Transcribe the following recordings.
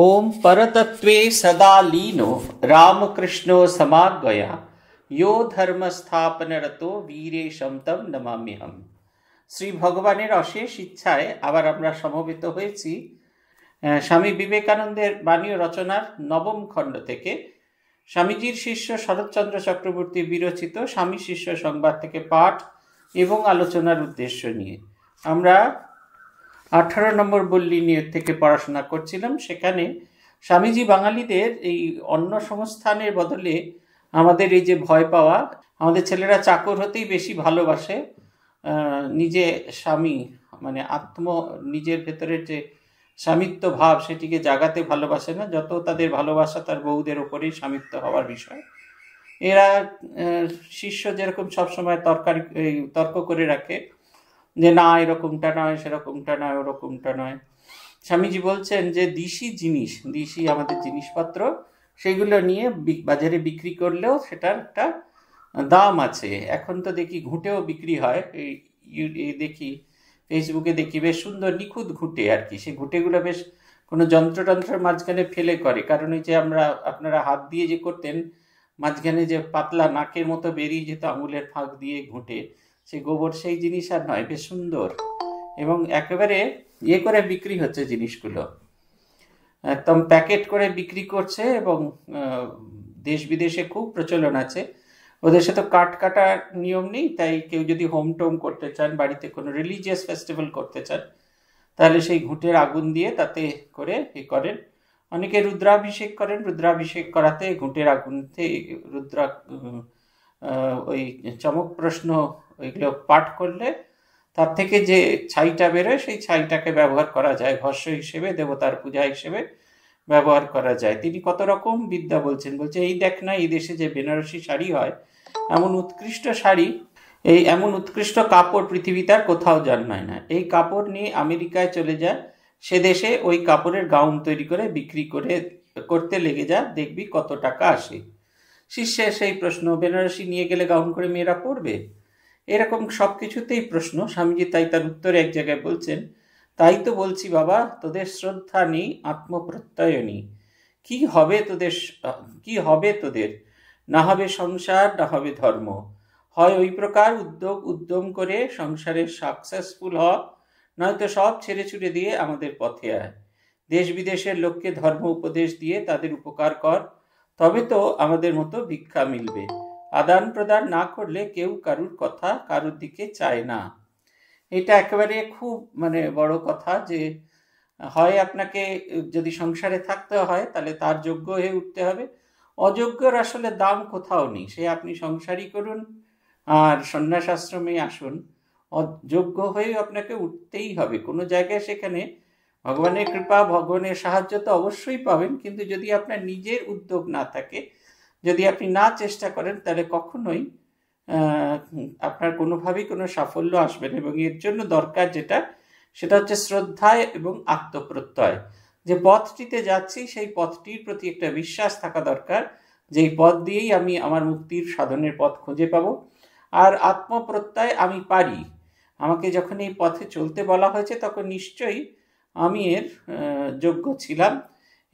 ॐ परतत्त्वे सदा लीनो रामकृष्णो समागया यो ধর্মস্থাপনরত বীরেশম তম নমামিহম শ্রী ভগবানের অশেষ ইচ্ছায় আবার আমরা সমবেত হয়েছি স্বামী বিবেকানন্দের বাণী রচনার নবম খণ্ড থেকে স্বামীজির শিষ্য শরৎচন্দ্র চক্রবর্তী বিরচিত স্বামী শিষ্য সংবাদ থেকে পাঠ এবং আলোচনার উদ্দেশ্য নিয়ে আমরা আঠারো নম্বর বল্লী নিয়ে থেকে পড়াশোনা করছিলাম সেখানে স্বামীজি বাঙালিদের এই অন্য সংস্থানের বদলে আমাদের এই যে ভয় পাওয়া আমাদের ছেলেরা চাকর হতেই বেশি ভালোবাসে নিজে স্বামী মানে আত্ম নিজের ভেতরের যে স্বামিত্ব ভাব সেটিকে জাগাতে ভালোবাসে না যত তাদের ভালোবাসা তার বউদের ওপরেই স্বামিত্ব হওয়ার বিষয় এরা শিষ্য যেরকম সবসময় তরকারি তর্ক করে রাখে যে না এরকমটা নয় সেরকমটা নয় ওরকমটা নয় স্বামীজি বলছেন যে দিশি জিনিস দিশি আমাদের জিনিসপত্র সেগুলো নিয়ে বাজারে বিক্রি করলেও সেটার একটা দাম আছে এখন তো দেখি ঘুঁটেও বিক্রি হয় এই দেখি ফেসবুকে দেখি বেশ সুন্দর নিখুঁত ঘুঁটে আর কি সেই ঘুঁটেগুলো বেশ কোনো যন্ত্রটন্ত্রের মাঝখানে ফেলে করে কারণ ওই যে আমরা আপনারা হাত দিয়ে যে করতেন মাঝখানে যে পাতলা নাকের মতো বেরিয়ে যেত আঙুলের ফাঁক দিয়ে ঘুঁটে সেই গোবর সেই জিনিস আর নয় বেশ সুন্দর এবং একেবারে ইয়ে করে বিক্রি হচ্ছে জিনিসগুলো একদম প্যাকেট করে বিক্রি করছে এবং দেশ বিদেশে খুব প্রচলন আছে ওদের সাথে কাট কাটার নিয়ম নেই তাই কেউ যদি হোম টোম করতে চান বাড়িতে কোনো রিলিজিয়াস ফেস্টিভ্যাল করতে চান তাহলে সেই ঘুঁটের আগুন দিয়ে তাতে করে এ করেন অনেকে রুদ্রাভিষেক করেন রুদ্রাভিষেক করাতে ঘুঁটের আগুন থেকে রুদ্রা ওই চমক প্রশ্ন ওইগুলো পাট করলে তার থেকে যে ছাইটা বেরোয় সেই ছাইটাকে ব্যবহার করা যায় ভস্য হিসেবে দেবতার পূজা হিসেবে ব্যবহার করা যায় তিনি কত রকম বিদ্যা বলছেন বলছে এই দেখ না এই দেশে যে বেনারসি শাড়ি হয় এমন উৎকৃষ্ট শাড়ি এই এমন উৎকৃষ্ট কাপড় পৃথিবীতে আর কোথাও জন্মায় না এই কাপড় নিয়ে আমেরিকায় চলে যায় সে দেশে ওই কাপড়ের গাউন তৈরি করে বিক্রি করে করতে লেগে যা দেখবি কত টাকা আসে শিষ্যের সেই প্রশ্ন বেনারসি নিয়ে গেলে গাউন করে মেয়েরা পড়বে এরকম সব কিছুতেই প্রশ্ন স্বামীজি তাই তার উত্তরে এক জায়গায় বলছেন তাই তো বলছি বাবা তোদের শ্রদ্ধা নেই আত্মপ্রত্যয় নেই কি হবে তোদের কি হবে তোদের না হবে সংসার না হবে ধর্ম হয় ওই প্রকার উদ্যোগ উদ্যম করে সংসারে সাকসেসফুল হ নয়তো সব ছেড়ে ছুড়ে দিয়ে আমাদের পথে আয় দেশ বিদেশের লোককে ধর্ম উপদেশ দিয়ে তাদের উপকার কর তবে তো আমাদের মতো ভিক্ষা মিলবে আদান প্রদান না করলে কেউ কারুর কথা কারুর দিকে চায় না এটা একেবারে খুব মানে বড় কথা যে হয় আপনাকে যদি সংসারে থাকতে হয় তাহলে তার যোগ্য হয়ে উঠতে হবে অযোগ্যর আসলে দাম কোথাও নেই সে আপনি সংসারই করুন আর সন্ন্যাস আশ্রমে আসুন অযোগ্য হয়ে আপনাকে উঠতেই হবে কোনো জায়গায় সেখানে ভগবানের কৃপা ভগবানের সাহায্য তো অবশ্যই পাবেন কিন্তু যদি আপনার নিজের উদ্যোগ না থাকে যদি আপনি না চেষ্টা করেন তাহলে কখনোই আপনার কোনোভাবেই কোনো সাফল্য আসবে না এবং এর জন্য দরকার যেটা সেটা হচ্ছে শ্রদ্ধায় এবং আত্মপ্রত্যয় যে পথটিতে যাচ্ছি সেই পথটির প্রতি একটা বিশ্বাস থাকা দরকার যে এই পথ দিয়েই আমি আমার মুক্তির সাধনের পথ খুঁজে পাব আর আত্মপ্রত্যয় আমি পারি আমাকে যখন এই পথে চলতে বলা হয়েছে তখন নিশ্চয়ই আমি এর যোগ্য ছিলাম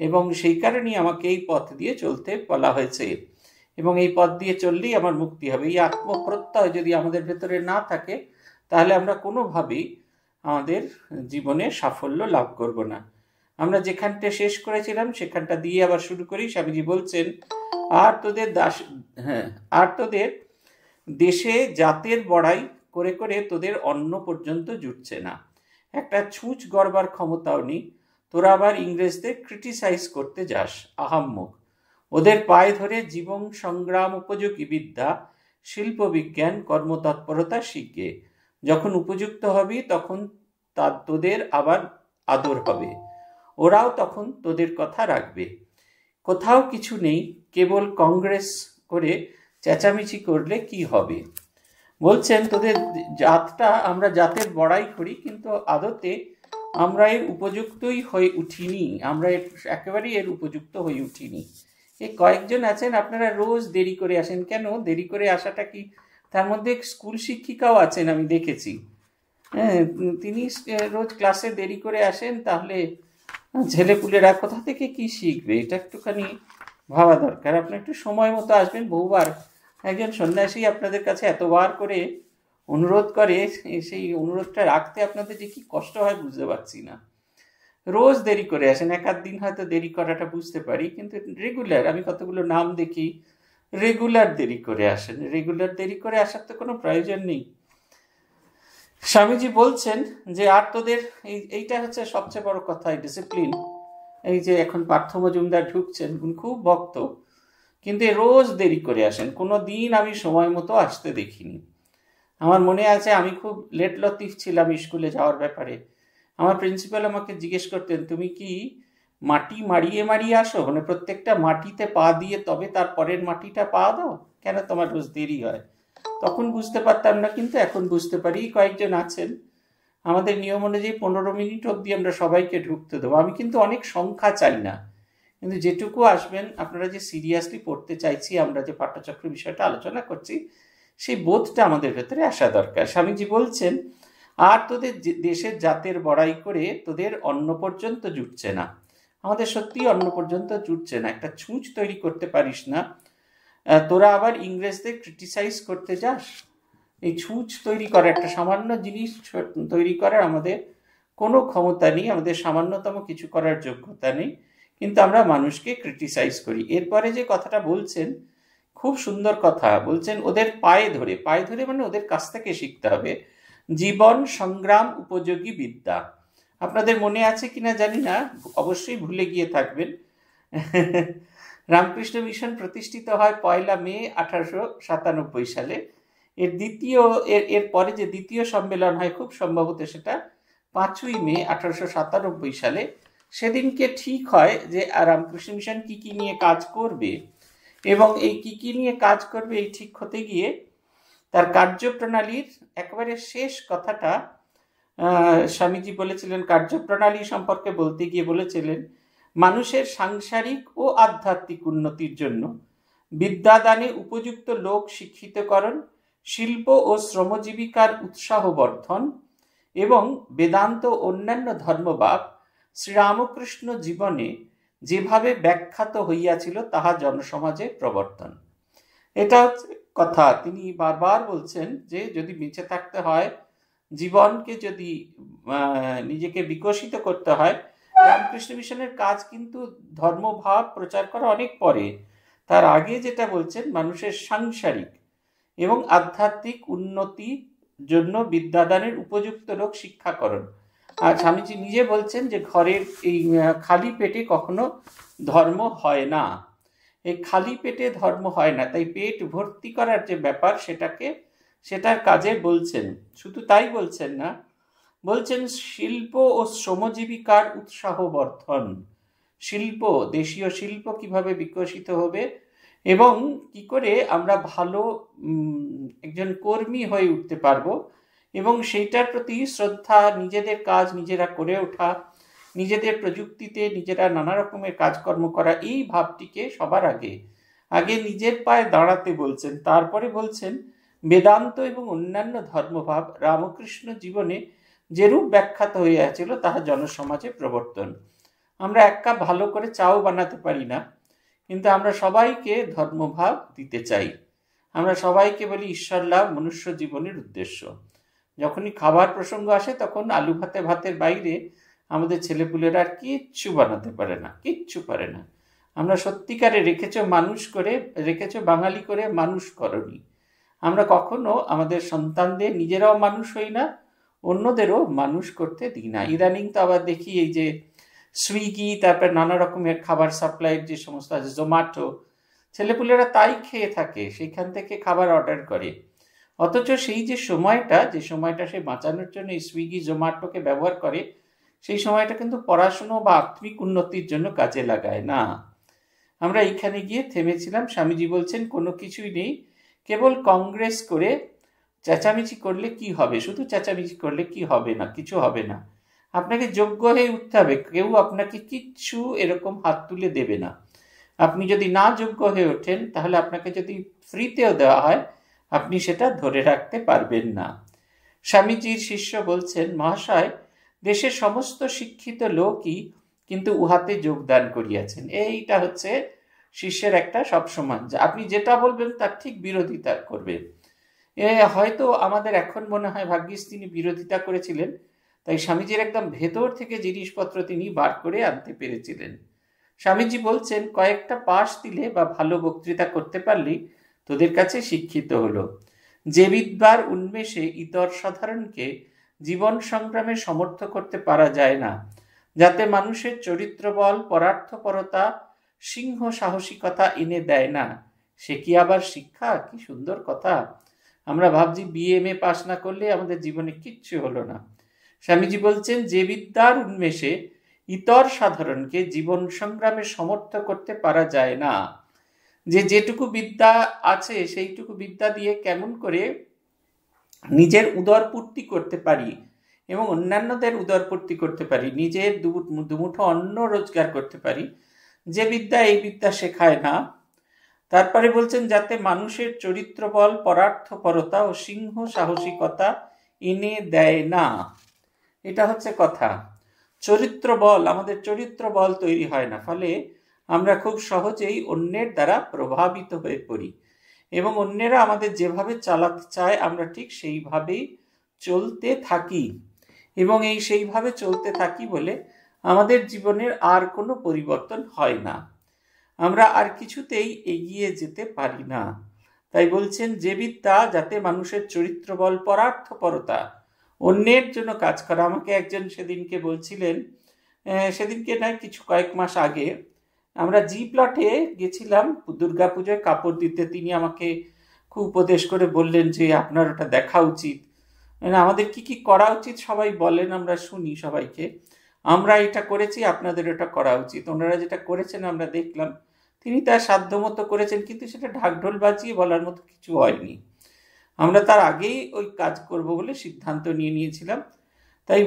এবং সেই কারণেই আমাকে এই পথ দিয়ে চলতে বলা হয়েছে এবং এই পথ দিয়ে চললেই আমার মুক্তি হবে এই আত্মপ্রত্যয় যদি আমাদের ভেতরে না থাকে তাহলে আমরা কোনোভাবেই আমাদের জীবনে সাফল্য লাভ করব না আমরা যেখানটা শেষ করেছিলাম সেখানটা দিয়ে আবার শুরু করি স্বামীজি বলছেন আর তোদের দাস হ্যাঁ আর তোদের দেশে জাতের বড়াই করে করে তোদের অন্ন পর্যন্ত জুটছে না একটা ছুঁচ গড়বার ক্ষমতাও নেই তোরা আবার ইংরেজদের ক্রিটিসাইজ করতে যাস আহাম্মক ওদের পায়ে ধরে জীবন সংগ্রাম উপযোগী বিদ্যা শিল্পবিজ্ঞান কর্মতৎপরতা শিখে যখন উপযুক্ত হবি তখন তা তোদের আবার আদর হবে ওরাও তখন তোদের কথা রাখবে কোথাও কিছু নেই কেবল কংগ্রেস করে চেঁচামেচি করলে কি হবে বলছেন তোদের জাতটা আমরা জাতের বড়াই করি কিন্তু আদতে আমরা এর উপযুক্তই হয়ে উঠিনি আমরা এর একেবারেই এর উপযুক্ত হয়ে উঠিনি এই কয়েকজন আছেন আপনারা রোজ দেরি করে আসেন কেন দেরি করে আসাটা কি তার মধ্যে স্কুল শিক্ষিকাও আছেন আমি দেখেছি হ্যাঁ তিনি রোজ ক্লাসে দেরি করে আসেন তাহলে ছেলেপুলেরা কোথা থেকে কি শিখবে এটা একটুখানি ভাবা দরকার আপনি একটু সময় মতো আসবেন বহুবার একজন সন্ন্যাসী আপনাদের কাছে এতবার করে অনুরোধ করে সেই অনুরোধটা রাখতে আপনাদের যে কি কষ্ট হয় বুঝতে পারছি না রোজ দেরি করে আসেন এক দিন হয়তো দেরি করাটা বুঝতে পারি কিন্তু রেগুলার আমি কতগুলো নাম দেখি রেগুলার দেরি করে আসেন রেগুলার দেরি করে আসার তো কোনো প্রয়োজন নেই স্বামীজি বলছেন যে আর তোদের এই এইটা হচ্ছে সবচেয়ে বড় কথা এই ডিসিপ্লিন এই যে এখন পার্থ মজুমদার ঢুকছেন খুব ভক্ত কিন্তু রোজ দেরি করে আসেন কোনো দিন আমি সময় মতো আসতে দেখিনি আমার মনে আছে আমি খুব লেট লতিফ ছিলাম স্কুলে যাওয়ার ব্যাপারে আমার প্রিন্সিপাল আমাকে জিজ্ঞেস করতেন তুমি কি মাটি মারিয়ে মারিয়ে আসো মানে প্রত্যেকটা মাটিতে পা দিয়ে তবে তার পরের মাটিটা পা দাও কেন তোমার রোজ দেরি হয় তখন বুঝতে পারতাম না কিন্তু এখন বুঝতে পারি কয়েকজন আছেন আমাদের নিয়ম অনুযায়ী পনেরো মিনিট অবধি আমরা সবাইকে ঢুকতে দেবো আমি কিন্তু অনেক সংখ্যা চাই না কিন্তু যেটুকু আসবেন আপনারা যে সিরিয়াসলি পড়তে চাইছি আমরা যে পাঠ্যচক্র বিষয়টা আলোচনা করছি সেই বোধটা আমাদের ভেতরে আসা দরকার স্বামীজি বলছেন আর তোদের দেশের জাতের বড়াই করে তোদের অন্ন পর্যন্ত জুটছে না আমাদের সত্যি অন্ন পর্যন্ত জুটছে না একটা ছুঁচ তৈরি করতে পারিস না তোরা আবার ইংরেজদের ক্রিটিসাইজ করতে যাস এই ছুঁচ তৈরি করা একটা সামান্য জিনিস তৈরি করার আমাদের কোনো ক্ষমতা নেই আমাদের সামান্যতম কিছু করার যোগ্যতা নেই কিন্তু আমরা মানুষকে ক্রিটিসাইজ করি এরপরে যে কথাটা বলছেন খুব সুন্দর কথা বলছেন ওদের পায়ে ধরে পায়ে ধরে মানে ওদের কাছ থেকে শিখতে হবে জীবন সংগ্রাম উপযোগী বিদ্যা আপনাদের মনে আছে কিনা জানি না অবশ্যই ভুলে গিয়ে থাকবেন রামকৃষ্ণ মিশন প্রতিষ্ঠিত হয় পয়লা মে আঠারোশো সাতানব্বই সালে এর দ্বিতীয় এর এর পরে যে দ্বিতীয় সম্মেলন হয় খুব সম্ভবত সেটা পাঁচই মে আঠারোশো সাতানব্বই সালে সেদিনকে ঠিক হয় যে রামকৃষ্ণ মিশন কী কী নিয়ে কাজ করবে এবং এই কি কি নিয়ে কাজ করবে এই ঠিক হতে গিয়ে তার কার্যপ্রণালীর একেবারে শেষ কথাটা স্বামীজি বলেছিলেন কার্যপ্রণালী সম্পর্কে বলতে গিয়ে বলেছিলেন মানুষের সাংসারিক ও আধ্যাত্মিক উন্নতির জন্য বিদ্যাদানে উপযুক্ত লোক শিক্ষিতকরণ শিল্প ও শ্রমজীবিকার উৎসাহ বর্ধন এবং বেদান্ত অন্যান্য ধর্মবাদ শ্রীরামকৃষ্ণ জীবনে যেভাবে ব্যাখ্যাত হইয়াছিল তাহা জনসমাজে প্রবর্তন এটা কথা তিনি বারবার বলছেন যে যদি বেঁচে থাকতে হয় জীবনকে যদি নিজেকে বিকশিত করতে হয় রামকৃষ্ণ মিশনের কাজ কিন্তু ধর্মভাব প্রচার করা অনেক পরে তার আগে যেটা বলছেন মানুষের সাংসারিক এবং আধ্যাত্মিক উন্নতির জন্য বিদ্যাদানের উপযুক্ত লোক শিক্ষাকরণ আর স্বামীজি নিজে বলছেন যে ঘরের এই খালি পেটে কখনো ধর্ম হয় না এই খালি পেটে ধর্ম হয় না তাই পেট ভর্তি করার যে ব্যাপার সেটাকে সেটার কাজে বলছেন শুধু তাই বলছেন না বলছেন শিল্প ও শ্রমজীবিকার উৎসাহ বর্ধন শিল্প দেশীয় শিল্প কিভাবে বিকশিত হবে এবং কি করে আমরা ভালো একজন কর্মী হয়ে উঠতে পারবো এবং সেইটার প্রতি শ্রদ্ধা নিজেদের কাজ নিজেরা করে ওঠা নিজেদের প্রযুক্তিতে নিজেরা নানা রকমের কাজকর্ম করা এই ভাবটিকে সবার আগে আগে নিজের পায়ে দাঁড়াতে বলছেন তারপরে বলছেন বেদান্ত এবং অন্যান্য ধর্মভাব রামকৃষ্ণ জীবনে যেরূপ ব্যাখ্যাত হইয়াছিল তাহা জনসমাজে প্রবর্তন আমরা এক কাপ ভালো করে চাও বানাতে পারি না কিন্তু আমরা সবাইকে ধর্মভাব দিতে চাই আমরা সবাইকে বলি ঈশ্বর লাভ মনুষ্য জীবনের উদ্দেশ্য যখনই খাবার প্রসঙ্গ আসে তখন আলু ভাতে ভাতের বাইরে আমাদের ছেলেপুলেরা আর কিচ্ছু বানাতে পারে না কিচ্ছু পারে না আমরা সত্যিকারে রেখেছ মানুষ করে রেখেছ বাঙালি করে মানুষ করনি আমরা কখনো আমাদের সন্তানদের নিজেরাও মানুষ হই না অন্যদেরও মানুষ করতে দিই না ইদানিং তো আবার দেখি এই যে সুইগি তারপরে নানা রকমের খাবার সাপ্লাইয়ের যে সমস্ত আছে জোম্যাটো ছেলেপুলেরা তাই খেয়ে থাকে সেখান থেকে খাবার অর্ডার করে অথচ সেই যে সময়টা যে সময়টা সে বাঁচানোর জন্য সুইগি জোম্যাটোকে ব্যবহার করে সেই সময়টা কিন্তু পড়াশুনো বা আত্মিক উন্নতির জন্য কাজে লাগায় না আমরা এইখানে গিয়ে থেমেছিলাম স্বামীজি বলছেন কোনো কিছুই নেই কেবল কংগ্রেস করে চেঁচামেচি করলে কি হবে শুধু চেঁচামেচি করলে কি হবে না কিছু হবে না আপনাকে যোগ্য হয়ে উঠতে হবে কেউ আপনাকে কিচ্ছু এরকম হাত তুলে দেবে না আপনি যদি না যোগ্য হয়ে ওঠেন তাহলে আপনাকে যদি ফ্রিতেও দেওয়া হয় আপনি সেটা ধরে রাখতে পারবেন না স্বামীজির শিষ্য বলছেন মহাশয় দেশের সমস্ত শিক্ষিত লোকই কিন্তু উহাতে যোগদান করিয়াছেন এইটা হচ্ছে শিষ্যের একটা সবসময় আপনি যেটা বলবেন তার ঠিক বিরোধিতা করবেন এ হয়তো আমাদের এখন মনে হয় ভাগ্যিস তিনি বিরোধিতা করেছিলেন তাই স্বামীজির একদম ভেতর থেকে জিনিসপত্র তিনি বার করে আনতে পেরেছিলেন স্বামীজি বলছেন কয়েকটা পাশ দিলে বা ভালো বক্তৃতা করতে পারলেই তোদের কাছে শিক্ষিত হলো যে বিদ্বার উন্মেষে ইতর সাধারণকে জীবন সংগ্রামে সমর্থ করতে পারা যায় না যাতে মানুষের চরিত্র বল পরার্থপরতা সিংহ সাহসিকতা এনে দেয় না সে কি আবার শিক্ষা কি সুন্দর কথা আমরা ভাবছি বিএমএ পাশ না করলে আমাদের জীবনে কিচ্ছু হলো না স্বামীজি বলছেন যে বিদ্যার উন্মেষে ইতর সাধারণকে জীবন সংগ্রামে সমর্থ করতে পারা যায় না যে যেটুকু বিদ্যা আছে সেইটুকু বিদ্যা দিয়ে কেমন করে নিজের উদরপূর্তি করতে পারি এবং অন্যান্যদের উদরপূর্তি করতে পারি নিজের দুমুঠো অন্য রোজগার করতে পারি যে বিদ্যা এই বিদ্যা শেখায় না তারপরে বলছেন যাতে মানুষের চরিত্র বল পরার্থপরতা ও সিংহ সাহসিকতা এনে দেয় না এটা হচ্ছে কথা চরিত্র বল আমাদের চরিত্র বল তৈরি হয় না ফলে আমরা খুব সহজেই অন্যের দ্বারা প্রভাবিত হয়ে পড়ি এবং অন্যেরা আমাদের যেভাবে চালাতে চায় আমরা ঠিক সেইভাবেই চলতে থাকি এবং এই সেইভাবে চলতে থাকি বলে আমাদের জীবনের আর কোনো পরিবর্তন হয় না আমরা আর কিছুতেই এগিয়ে যেতে পারি না তাই বলছেন যে বিদ্যা যাতে মানুষের চরিত্র বল পরার্থপরতা অন্যের জন্য কাজ করা আমাকে একজন সেদিনকে বলছিলেন সেদিনকে নয় কিছু কয়েক মাস আগে আমরা জি প্লটে গেছিলাম দুর্গাপুজোয় কাপড় দিতে তিনি আমাকে খুব উপদেশ করে বললেন যে আপনার ওটা দেখা উচিত মানে আমাদের কি কি করা উচিত সবাই বলেন আমরা শুনি সবাইকে আমরা এটা করেছি আপনাদের ওটা করা উচিত ওনারা যেটা করেছেন আমরা দেখলাম তিনি তার সাধ্যমতো করেছেন কিন্তু সেটা ঢাকঢোল বাজিয়ে বলার মতো কিছু হয়নি আমরা তার আগেই ওই কাজ করব বলে সিদ্ধান্ত নিয়ে নিয়েছিলাম তাই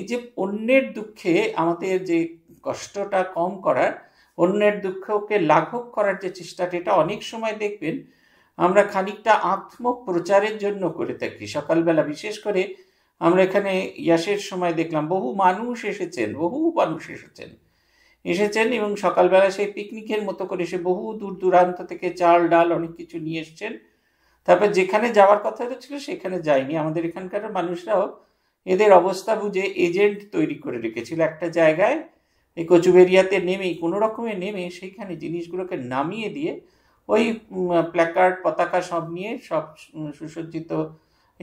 এই যে অন্যের দুঃখে আমাদের যে কষ্টটা কম করার অন্যের দুঃখকে লাঘব করার যে চেষ্টাটা এটা অনেক সময় দেখবেন আমরা খানিকটা আত্মপ্রচারের জন্য করে থাকি সকালবেলা বিশেষ করে আমরা এখানে ইয়াসের সময় দেখলাম বহু মানুষ এসেছেন বহু মানুষ এসেছেন এসেছেন এবং সকালবেলা সেই পিকনিকের মতো করে সে বহু দূর দূরান্ত থেকে চাল ডাল অনেক কিছু নিয়ে এসছেন তারপর যেখানে যাওয়ার কথা ছিল সেখানে যায়নি আমাদের এখানকার মানুষরাও এদের অবস্থা বুঝে এজেন্ট তৈরি করে রেখেছিল একটা জায়গায় এই কচুবেরিয়াতে নেমেই কোনো রকমে নেমে সেইখানে জিনিসগুলোকে নামিয়ে দিয়ে ওই প্ল্যাকার্ড পতাকা সব নিয়ে সব সুসজ্জিত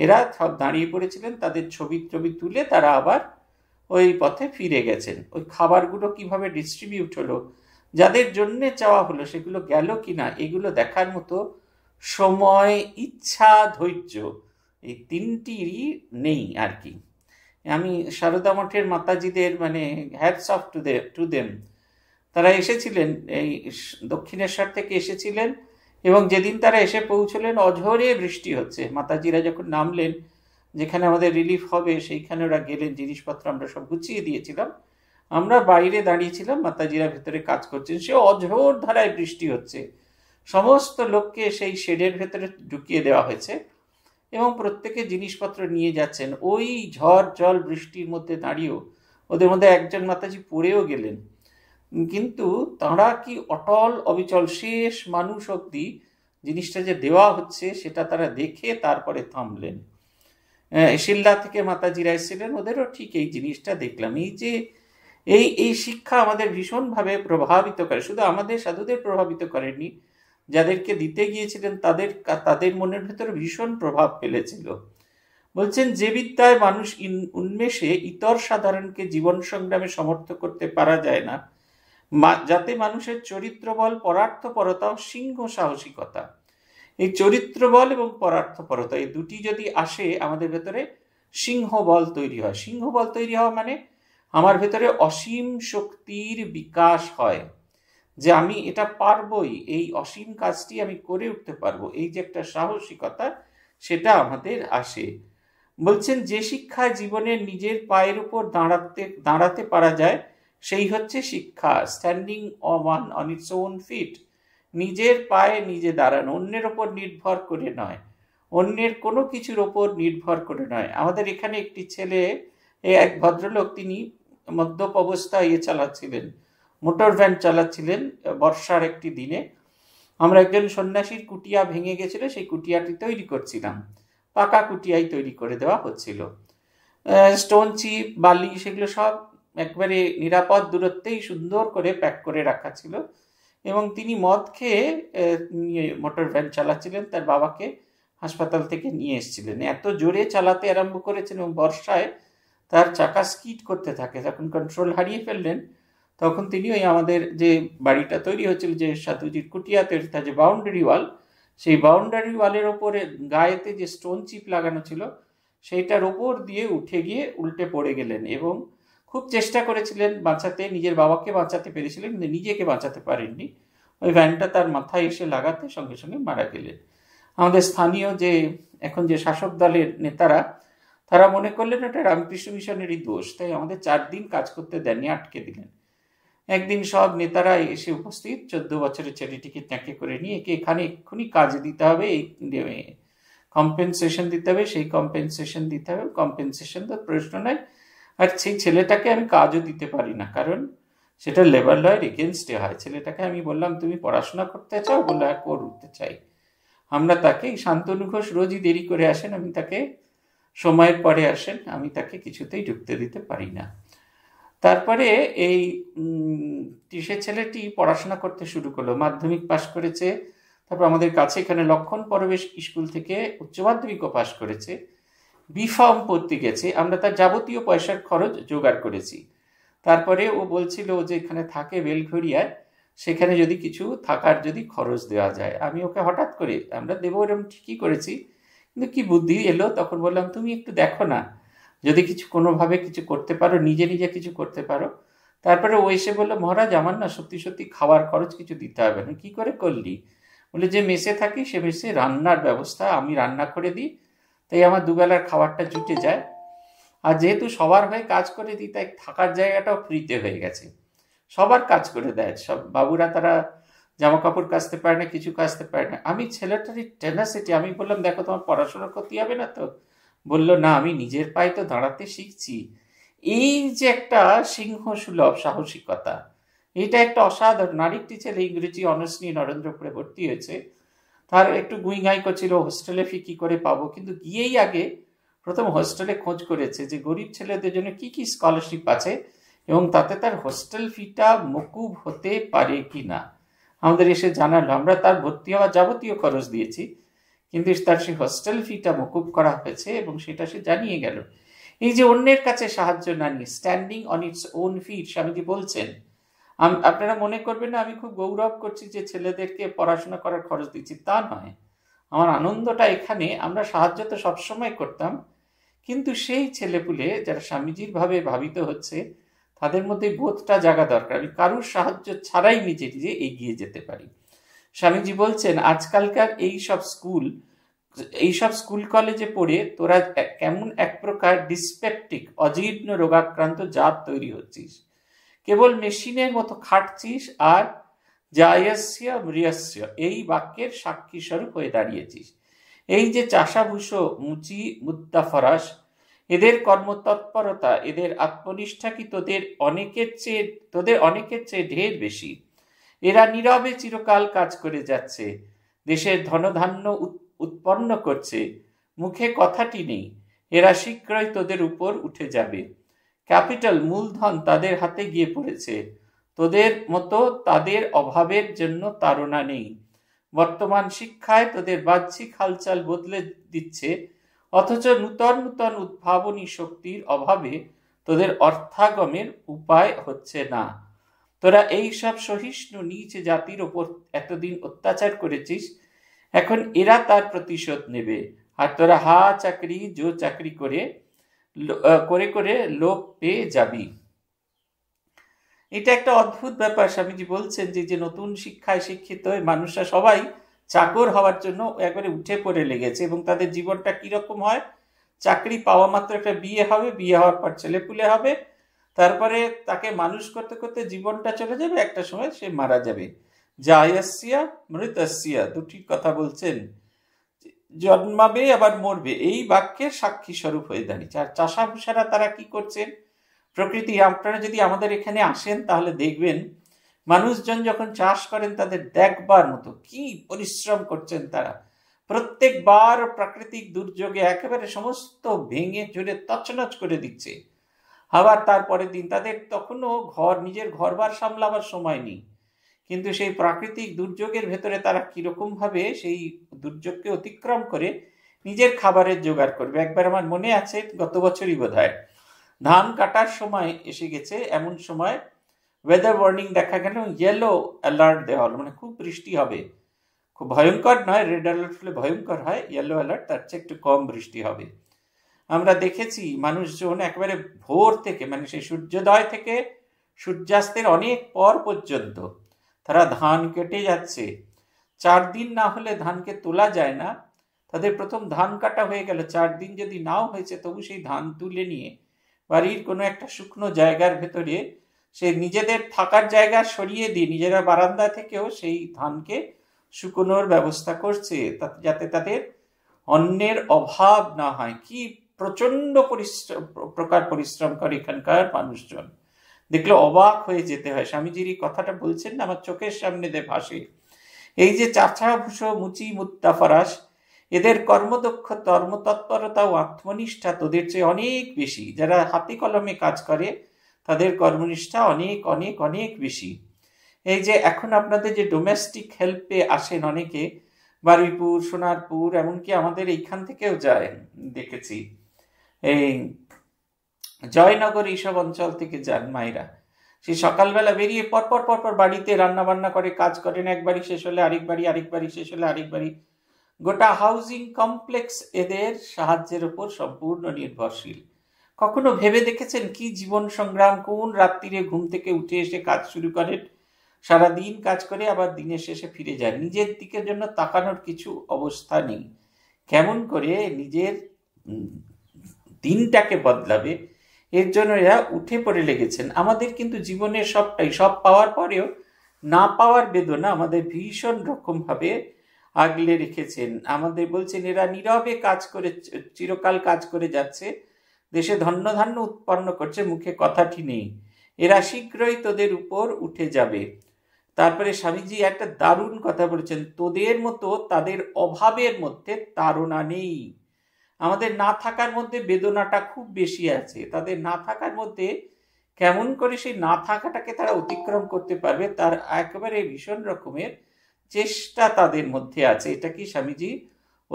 এরা সব দাঁড়িয়ে পড়েছিলেন তাদের ছবি টবি তুলে তারা আবার ওই পথে ফিরে গেছেন ওই খাবারগুলো কিভাবে ডিস্ট্রিবিউট হলো যাদের জন্যে চাওয়া হলো সেগুলো গেল কি না এগুলো দেখার মতো সময় ইচ্ছা ধৈর্য এই তিনটিরই নেই আর কি আমি সারদা মঠের মাতাজিদের মানে hats off to they to them তারা এসেছিলেন এই দক্ষিণেশ্বর থেকে এসেছিলেন এবং যেদিন তারা এসে পৌঁছলেন অঝরে বৃষ্টি হচ্ছে মাতাজিরা যখন নামলেন যেখানে আমাদের রিলিফ হবে সেইখানে ওরা গেলেন জিনিসপত্র আমরা সব গুছিয়ে দিয়েছিলাম আমরা বাইরে দাঁড়িয়েছিলাম মাতাজিরা ভেতরে কাজ করছেন সে অঝোর ধারায় বৃষ্টি হচ্ছে সমস্ত লোককে সেই শেডের ভেতরে ঢুকিয়ে দেওয়া হয়েছে এবং প্রত্যেকে জিনিসপত্র নিয়ে যাচ্ছেন ওই ঝড় জল বৃষ্টির মধ্যে দাঁড়িয়েও ওদের মধ্যে একজন মাতাজি পড়েও গেলেন কিন্তু তাঁরা কি অটল অবিচল শেষ মানুষ অব্দি জিনিসটা যে দেওয়া হচ্ছে সেটা তারা দেখে তারপরে থামলেন শিল্লা থেকে মাতাজিরা এসেছিলেন ওদেরও ঠিক এই জিনিসটা দেখলাম এই যে এই এই শিক্ষা আমাদের ভীষণভাবে প্রভাবিত করে শুধু আমাদের সাধুদের প্রভাবিত করেনি যাদেরকে দিতে গিয়েছিলেন তাদের তাদের মনের ভেতর ভীষণ প্রভাব ফেলেছিল বলছেন যে বিদ্যায় মানুষ উন্মেষে ইতর সাধারণকে জীবন সংগ্রামে সমর্থ করতে পারা যায় না যাতে মানুষের চরিত্রবল পরার্থপরতা ও সিংহ সাহসিকতা এই চরিত্রবল এবং পরার্থপরতা এই দুটি যদি আসে আমাদের ভেতরে সিংহবল তৈরি হয় সিংহ বল তৈরি হওয়া মানে আমার ভেতরে অসীম শক্তির বিকাশ হয় যে আমি এটা পারবই এই অসীম কাজটি আমি করে উঠতে পারবো এই যে একটা সাহসিকতা সেটা আমাদের আসে বলছেন যে শিক্ষা জীবনের নিজের পায়ের উপর দাঁড়াতে দাঁড়াতে পারা যায় সেই হচ্ছে শিক্ষা standing on on its own feet নিজের পায়ে নিজে দাঁড়ানো অন্যের ওপর নির্ভর করে নয় অন্যের কোনো কিছুর ওপর নির্ভর করে নয় আমাদের এখানে একটি ছেলে এক ভদ্রলোক তিনি মদ্যপ অবস্থায় ইয়ে চালাচ্ছিলেন মোটর ভ্যান চালাচ্ছিলেন বর্ষার একটি দিনে আমরা একজন সন্ন্যাসীর কুটিয়া ভেঙে গেছিল সেই কুটিয়াটি তৈরি করছিলাম পাকা কুটিয়াই তৈরি করে দেওয়া হচ্ছিল স্টোন চিপ বালি সেগুলো সব একবারে নিরাপদ দূরত্বেই সুন্দর করে প্যাক করে রাখা ছিল এবং তিনি মদ খেয়ে মোটর ভ্যান চালাচ্ছিলেন তার বাবাকে হাসপাতাল থেকে নিয়ে এসেছিলেন এত জোরে চালাতে আরম্ভ করেছেন এবং বর্ষায় তার চাকা স্কিট করতে থাকে যখন কন্ট্রোল হারিয়ে ফেললেন তখন তিনি ওই আমাদের যে বাড়িটা তৈরি হচ্ছিল যে সাধুজির কুটিয়াতে তার যে বাউন্ডারি ওয়াল সেই বাউন্ডারি ওয়ালের ওপরে গায়েতে যে স্টোন চিপ লাগানো ছিল সেইটার ওপর দিয়ে উঠে গিয়ে উল্টে পড়ে গেলেন এবং খুব চেষ্টা করেছিলেন বাঁচাতে নিজের বাবাকে বাঁচাতে পেরেছিলেন কিন্তু নিজেকে বাঁচাতে পারেননি ওই ভ্যানটা তার মাথায় এসে লাগাতে সঙ্গে সঙ্গে মারা গেলেন আমাদের স্থানীয় যে এখন যে শাসক দলের নেতারা তারা মনে করলেন এটা রামকৃষ্ণ মিশনেরই দোষ তাই আমাদের চার দিন কাজ করতে দেননি আটকে দিলেন একদিন সব নেতারা এসে উপস্থিত চোদ্দ বছরের ছেলেটিকে ট্যাঁকে করে নিয়ে একে এখানে এক্ষুনি কাজ দিতে হবে এই কম্পেনসেশন দিতে হবে সেই কম্পেনসেশন দিতে হবে কম্পেনসেশন তো প্রশ্ন নাই আর সেই ছেলেটাকে আমি কাজও দিতে পারি না কারণ সেটা লেবার লয়ের এগেনস্টে হয় ছেলেটাকে আমি বললাম তুমি পড়াশোনা করতে চাও বললো আর হ্যাঁ, করতে চাই আমরা তাকে শান্তনু ঘোষ রোজই দেরি করে আসেন আমি তাকে সময়ের পরে আসেন আমি তাকে কিছুতেই ঢুকতে দিতে পারি না তারপরে এই টিসের ছেলেটি পড়াশোনা করতে শুরু করলো মাধ্যমিক পাশ করেছে তারপর আমাদের কাছে এখানে লক্ষণ পরবেশ স্কুল থেকে উচ্চ মাধ্যমিকও পাশ করেছে বিফর্ম পড়তে গেছে আমরা তার যাবতীয় পয়সার খরচ জোগাড় করেছি তারপরে ও বলছিল যে এখানে থাকে বেলঘরিয়ায় সেখানে যদি কিছু থাকার যদি খরচ দেওয়া যায় আমি ওকে হঠাৎ করে আমরা দেবো এরকম ঠিকই করেছি কিন্তু কি বুদ্ধি এলো তখন বললাম তুমি একটু দেখো না যদি কিছু কোনোভাবে কিছু করতে পারো নিজে নিজে কিছু করতে পারো তারপরে ও এসে বললো মহারাজ আমার না সত্যি সত্যি খাওয়ার খরচ কিছু দিতে হবে না কী করে করলি বলে যে মেসে থাকি সে মেসে রান্নার ব্যবস্থা আমি রান্না করে দিই তাই আমার দুবেলার খাবারটা জুটে যায় আর যেহেতু সবার হয়ে কাজ করে দিই তাই থাকার জায়গাটাও ফ্রিতে হয়ে গেছে সবার কাজ করে দেয় সব বাবুরা তারা জামা কাপড় কাচতে পারে না কিছু কাচতে পারে না আমি ছেলেটারই টেনাসিটি আমি বললাম দেখো তোমার পড়াশোনা করতে হবে না তো বলল না আমি নিজের পায়ে তো দাঁড়াতে শিখছি এই যে একটা সিংহ সুলভ সাহসিকতা এটা একটা অসাধারণ আরেকটি ছেলে ইংরেজি অনার্স নিয়ে নরেন্দ্রপুরে ভর্তি হয়েছে তার একটু গুইগাই করছিল হোস্টেলে ফি কী করে পাবো কিন্তু গিয়েই আগে প্রথম হোস্টেলে খোঁজ করেছে যে গরিব ছেলেদের জন্য কি কি স্কলারশিপ আছে এবং তাতে তার হোস্টেল ফিটা মকুব হতে পারে কি না আমাদের এসে জানালো আমরা তার ভর্তি হওয়ার যাবতীয় খরচ দিয়েছি কিন্তু তার সেই হস্টেল ফিটা মকুব করা হয়েছে এবং সেটা সে জানিয়ে গেল এই যে অন্যের কাছে সাহায্য না নিয়ে standing on its own feet স্বামীজি বলছেন আপনারা মনে করবেন না আমি খুব গৌরব করছি যে ছেলেদেরকে পড়াশোনা করার খরচ দিচ্ছি তা নয় আমার আনন্দটা এখানে আমরা সাহায্য তো সবসময় করতাম কিন্তু সেই ছেলেপুলে যারা স্বামীজির ভাবে ভাবিত হচ্ছে তাদের মধ্যে বোধটা জাগা দরকার আমি কারুর সাহায্য ছাড়াই নিজে নিজে এগিয়ে যেতে পারি স্বামীজি বলছেন আজকালকার এই সব স্কুল এইসব স্কুল কলেজে পড়ে তোরা কেমন এক প্রকার ডিসপেপটিক অজীর্ণ রোগাক্রান্ত জাত তৈরি হচ্ছিস কেবল মেশিনের মতো খাটছিস আর জায়স্য মৃয়স্য এই বাক্যের সাক্ষী স্বরূপ হয়ে দাঁড়িয়েছিস এই যে চাষাভূষো মুচি মুদাফরাস এদের কর্মতৎপরতা এদের আত্মনিষ্ঠা কি তোদের অনেকের চেয়ে তোদের অনেকের চেয়ে ঢের বেশি এরা নীরবে চিরকাল কাজ করে যাচ্ছে দেশের ধনধান্য উৎপন্ন করছে মুখে কথাটি নেই এরা শীঘ্রই তোদের উপর উঠে যাবে ক্যাপিটাল মূলধন তাদের হাতে গিয়ে পড়েছে তোদের মতো তাদের অভাবের জন্য তাড়না নেই বর্তমান শিক্ষায় তোদের বাহ্যিক হালচাল বদলে দিচ্ছে অথচ নূতন নূতন উদ্ভাবনী শক্তির অভাবে তোদের অর্থাগমের উপায় হচ্ছে না তোরা এই সব সহিষ্ণু নিচ জাতির ওপর এতদিন অত্যাচার করেছিস এখন এরা তার প্রতিশোধ নেবে আর তোরা হা চাকরি জো চাকরি করে করে করে লোক পেয়ে যাবি এটা একটা অদ্ভুত ব্যাপার স্বামীজি বলছেন যে যে নতুন শিক্ষায় শিক্ষিত মানুষরা সবাই চাকর হওয়ার জন্য একবারে উঠে পড়ে লেগেছে এবং তাদের জীবনটা কীরকম হয় চাকরি পাওয়া মাত্র একটা বিয়ে হবে বিয়ে হওয়ার পর ছেলে পুলে হবে তারপরে তাকে মানুষ করতে করতে জীবনটা চলে যাবে একটা সময় সে মারা যাবে জায়াসিয়া মৃতাসিয়া দুটি কথা বলছেন জন্মাবে আবার মরবে এই বাক্যের সাক্ষী স্বরূপ হয়ে দাঁড়িয়েছে আর চাষাভুষারা তারা কি করছেন প্রকৃতি আপনারা যদি আমাদের এখানে আসেন তাহলে দেখবেন মানুষজন যখন চাষ করেন তাদের দেখবার মতো কি পরিশ্রম করছেন তারা প্রত্যেকবার প্রাকৃতিক দুর্যোগে একেবারে সমস্ত ভেঙে জোরে তছনছ করে দিচ্ছে আবার তারপরের দিন তাদের তখনও ঘর নিজের ঘরবার সামলাবার সময় নেই কিন্তু সেই প্রাকৃতিক দুর্যোগের ভেতরে তারা কীরকমভাবে সেই দুর্যোগকে অতিক্রম করে নিজের খাবারের জোগাড় করবে একবার আমার মনে আছে গত বছরই বোধ হয় ধান কাটার সময় এসে গেছে এমন সময় ওয়েদার ওয়ার্নিং দেখা গেল ইয়েলো অ্যালার্ট দেওয়া হলো মানে খুব বৃষ্টি হবে খুব ভয়ঙ্কর নয় রেড অ্যালার্ট হলে ভয়ঙ্কর হয় ইয়েলো অ্যালার্ট তার চেয়ে একটু কম বৃষ্টি হবে আমরা দেখেছি মানুষজন একেবারে ভোর থেকে মানে সেই সূর্যোদয় থেকে সূর্যাস্তের অনেক পর পর্যন্ত তারা ধান কেটে যাচ্ছে চার দিন না হলে ধানকে তোলা যায় না তাদের প্রথম ধান কাটা হয়ে গেল চার দিন যদি নাও হয়েছে তবু সেই ধান তুলে নিয়ে বাড়ির কোনো একটা শুকনো জায়গার ভেতরে সে নিজেদের থাকার জায়গা সরিয়ে দিয়ে নিজেরা বারান্দা থেকেও সেই ধানকে শুকনোর ব্যবস্থা করছে যাতে তাদের অন্যের অভাব না হয় কি প্রচন্ড পরিশ্রম প্রকার পরিশ্রম করে এখানকার মানুষজন দেখলে অবাক হয়ে যেতে হয় স্বামীজির এই কথাটা বলছেন না আমার চোখের সামনে দে ভাসে এই যে চাচা মুচি মুত্তা ফরাস এদের কর্মদক্ষ কর্মতৎপরতা ও আত্মনিষ্ঠা তোদের চেয়ে অনেক বেশি যারা হাতি কলমে কাজ করে তাদের কর্মনিষ্ঠা অনেক অনেক অনেক বেশি এই যে এখন আপনাদের যে ডোমেস্টিক হেল্পে আসেন অনেকে বারুইপুর সোনারপুর এমনকি আমাদের এইখান থেকেও যায় দেখেছি এই জয়নগর এইসব অঞ্চল থেকে যান মায়েরা সে সকালবেলা বেরিয়ে পরপর পরপর বাড়িতে রান্না বান্না করে কাজ করেন এক বাড়ি শেষ হলে আরেক বাড়ি আরেক বাড়ি শেষ হলে আরেক বাড়ি গোটা হাউজিং কমপ্লেক্স এদের সাহায্যের উপর সম্পূর্ণ নির্ভরশীল কখনো ভেবে দেখেছেন কি জীবন সংগ্রাম কোন রাত্রিরে ঘুম থেকে উঠে এসে কাজ শুরু করেন সারাদিন কাজ করে আবার দিনের শেষে ফিরে যায় নিজের দিকের জন্য তাকানোর কিছু অবস্থা নেই কেমন করে নিজের দিনটাকে বদলাবে এর জন্য এরা উঠে পড়ে লেগেছেন আমাদের কিন্তু জীবনের সবটাই সব পাওয়ার পরেও না পাওয়ার বেদনা আমাদের ভীষণ রকমভাবে আগলে রেখেছেন আমাদের বলছেন এরা নীরবে কাজ করে চিরকাল কাজ করে যাচ্ছে দেশে ধন্য ধান্য উৎপন্ন করছে মুখে কথাটি নেই এরা শীঘ্রই তোদের উপর উঠে যাবে তারপরে স্বামীজি একটা দারুণ কথা বলেছেন তোদের মতো তাদের অভাবের মধ্যে তারা নেই আমাদের না থাকার মধ্যে বেদনাটা খুব বেশি আছে তাদের না থাকার মধ্যে কেমন করে সেই না থাকাটাকে তারা অতিক্রম করতে পারবে তার একেবারে ভীষণ রকমের চেষ্টা তাদের মধ্যে আছে এটা কি স্বামীজি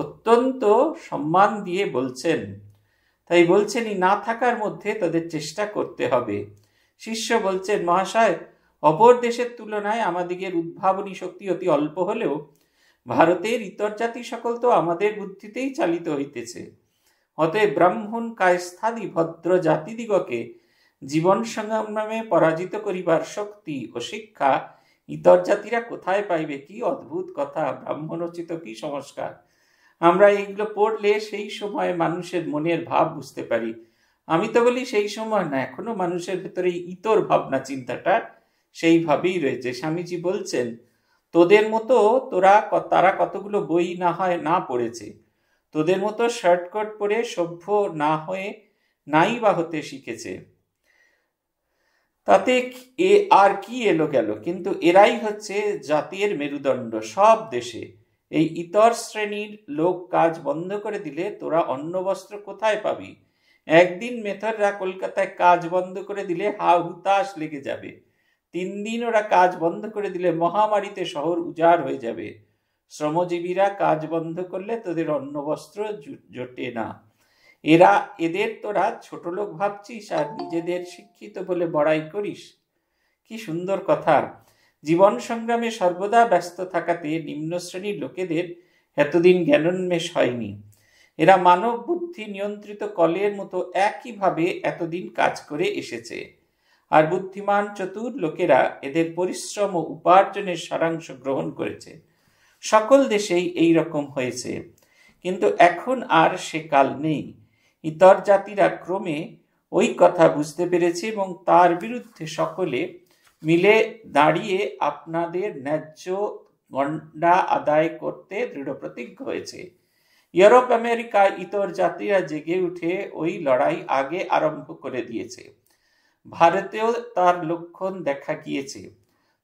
অত্যন্ত সম্মান দিয়ে বলছেন তাই বলছেন এই না থাকার মধ্যে তাদের চেষ্টা করতে হবে শিষ্য বলছেন মহাশয় অপর দেশের তুলনায় আমাদিগের উদ্ভাবনী শক্তি অতি অল্প হলেও ভারতের ইতর জাতি সকল তো আমাদের বুদ্ধিতেই চালিত হইতেছে অতএব ব্রাহ্মণ কায়স্থাদি ভদ্র জাতিদিগকে জীবন সংগ্রাম নামে পরাজিত করিবার শক্তি ও শিক্ষা ইতর জাতিরা কোথায় পাইবে কি অদ্ভুত কথা ব্রাহ্মণোচিত কি সংস্কার আমরা এইগুলো পড়লে সেই সময় মানুষের মনের ভাব বুঝতে পারি আমি তো বলি সেই সময় না এখনো মানুষের ভেতরে ইতর ভাবনা চিন্তাটা সেইভাবেই রয়েছে স্বামীজি বলছেন তোদের মতো তোরা তারা কতগুলো বই না হয় না পড়েছে তোদের মতো শর্টকট পরে সভ্য না হয়ে নাই বা হতে শিখেছে তাতে এ আর কি এলো গেল কিন্তু এরাই হচ্ছে জাতির মেরুদণ্ড সব দেশে এই ইতর শ্রেণীর লোক কাজ বন্ধ করে দিলে তোরা অন্ন বস্ত্র কোথায় পাবি একদিন মেথররা কলকাতায় কাজ বন্ধ করে দিলে হা হুতাশ লেগে যাবে তিন দিন ওরা কাজ বন্ধ করে দিলে মহামারীতে শহর উজাড় হয়ে যাবে শ্রমজীবীরা কাজ বন্ধ করলে তোদের অন্ন বস্ত্র জোটে না এরা এদের তোরা ছোট লোক ভাবছিস আর নিজেদের শিক্ষিত বলে বড়াই করিস কি সুন্দর কথা জীবন সংগ্রামে সর্বদা ব্যস্ত থাকাতে নিম্ন শ্রেণীর লোকেদের এতদিন জ্ঞানোন্মেষ হয়নি এরা মানব বুদ্ধি নিয়ন্ত্রিত কলের মতো একইভাবে এতদিন কাজ করে এসেছে আর বুদ্ধিমান চতুর লোকেরা এদের পরিশ্রম ও উপার্জনের সারাংশ গ্রহণ করেছে সকল দেশেই এই রকম হয়েছে কিন্তু এখন আর সে কাল নেই ইতর জাতিরা ক্রমে ওই কথা বুঝতে পেরেছে এবং তার বিরুদ্ধে সকলে মিলে দাঁড়িয়ে আপনাদের ন্যায্য গণ্ডা আদায় করতে দৃঢ় প্রতিজ্ঞ হয়েছে ইউরোপ আমেরিকা ইতর জাতিরা জেগে উঠে ওই লড়াই আগে আরম্ভ করে দিয়েছে ভারতেও তার লক্ষণ দেখা গিয়েছে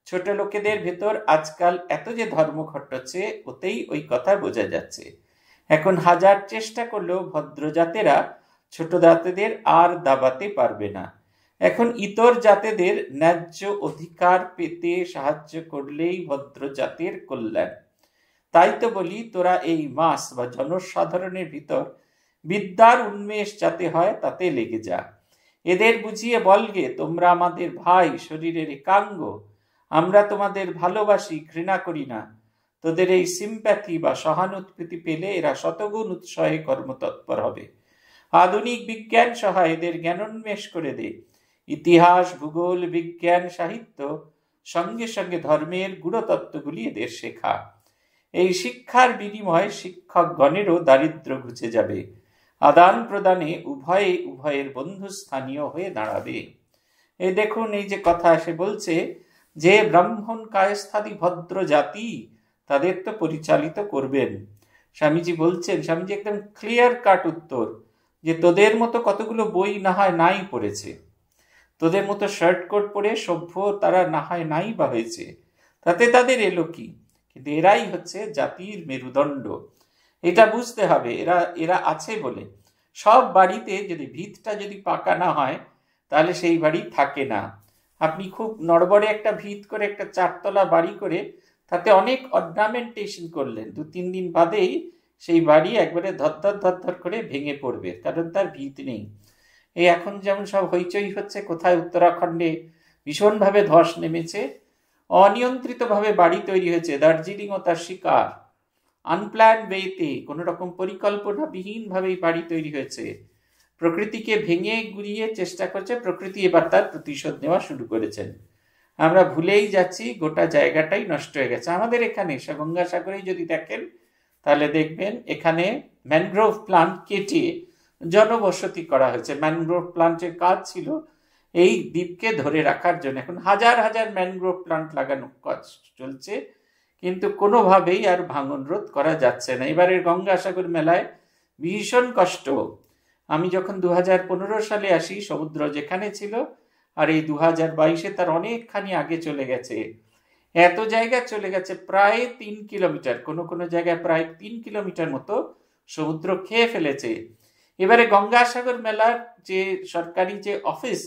ছোট লোকেদের ভেতর আজকাল এত যে ধর্ম ঘটছে ওতেই ওই কথা বোঝা যাচ্ছে এখন হাজার চেষ্টা করলেও ভদ্রজাতেরা ছোট জাতেদের আর দাবাতে পারবে না এখন ইতর জাতেদের ন্যায্য অধিকার পেতে সাহায্য করলেই ভদ্র জাতের কল্যাণ তাই তো বলি তোরা এই মাস বা জনসাধারণের ভিতর বিদ্যার উন্মেষ যাতে হয় তাতে লেগে যা এদের বুঝিয়ে বলগে তোমরা আমাদের ভাই শরীরের একাঙ্গ আমরা তোমাদের ভালোবাসি ঘৃণা করি না তোদের এই সিম্প্যাথি বা সহানুভূতি পেলে এরা শতগুণ উৎসাহে কর্মতৎপর হবে আধুনিক বিজ্ঞান সহায় এদের জ্ঞানোন্মেষ করে দে ইতিহাস ভূগোল বিজ্ঞান সাহিত্য সঙ্গে সঙ্গে ধর্মের গুণতত্ত্বগুলি এদের শেখা এই শিক্ষার বিনিময়ে শিক্ষকগণেরও দারিদ্র ঘুচে যাবে আদান প্রদানে উভয়ে উভয়ের বন্ধু স্থানীয় হয়ে দাঁড়াবে এই দেখুন এই যে কথা সে বলছে যে ব্রাহ্মণ কায়স্থাদি ভদ্র জাতি তাদের তো পরিচালিত করবেন স্বামীজি বলছেন স্বামীজি একদম ক্লিয়ার কাট উত্তর যে তোদের মতো কতগুলো বই না হয় নাই পড়েছে তোদের মতো শার্ট কোট পরে সভ্য তারা না হয় নাই বা হয়েছে তাতে তাদের এলো কি কিন্তু এরাই হচ্ছে জাতির মেরুদণ্ড এটা বুঝতে হবে এরা এরা আছে বলে সব বাড়িতে যদি ভিতটা যদি পাকা না হয় তাহলে সেই বাড়ি থাকে না আপনি খুব নড়বড়ে একটা ভিত করে একটা চারতলা বাড়ি করে তাতে অনেক অর্নামেন্টেশন করলেন দু তিন দিন বাদেই সেই বাড়ি একবারে ধর ধর করে ভেঙে পড়বে কারণ তার ভিত নেই এই এখন যেমন সব হইচই হচ্ছে কোথায় উত্তরাখণ্ডে ভীষণভাবে ধস নেমেছে অনিয়ন্ত্রিতভাবে বাড়ি তৈরি হয়েছে দার্জিলিংও তার শিকার আনপ্ল্যান ওয়েতে কোনো রকম পরিকল্পনাবিহীনভাবেই বাড়ি তৈরি হয়েছে প্রকৃতিকে ভেঙে গুড়িয়ে চেষ্টা করছে প্রকৃতি এবার তার প্রতিশোধ নেওয়া শুরু করেছেন আমরা ভুলেই যাচ্ছি গোটা জায়গাটাই নষ্ট হয়ে গেছে আমাদের এখানে গঙ্গা সাগরেই যদি দেখেন তাহলে দেখবেন এখানে ম্যানগ্রোভ প্লান্ট কেটে জনবসতি করা হয়েছে ম্যানগ্রোভ প্লান্টের কাজ ছিল এই দ্বীপকে ধরে রাখার জন্য এখন হাজার হাজার ম্যানগ্রোভ প্লান্ট লাগানো কাজ চলছে কিন্তু কোনোভাবেই আর ভাঙন রোধ করা যাচ্ছে না এবারের গঙ্গাসাগর মেলায় ভীষণ কষ্ট আমি যখন দু সালে আসি সমুদ্র যেখানে ছিল আর এই দু হাজার বাইশে তার অনেকখানি আগে চলে গেছে এত জায়গা চলে গেছে প্রায় তিন কিলোমিটার কোনো কোনো জায়গায় প্রায় তিন কিলোমিটার মতো সমুদ্র খেয়ে ফেলেছে এবারে গঙ্গাসাগর মেলার যে সরকারি যে অফিস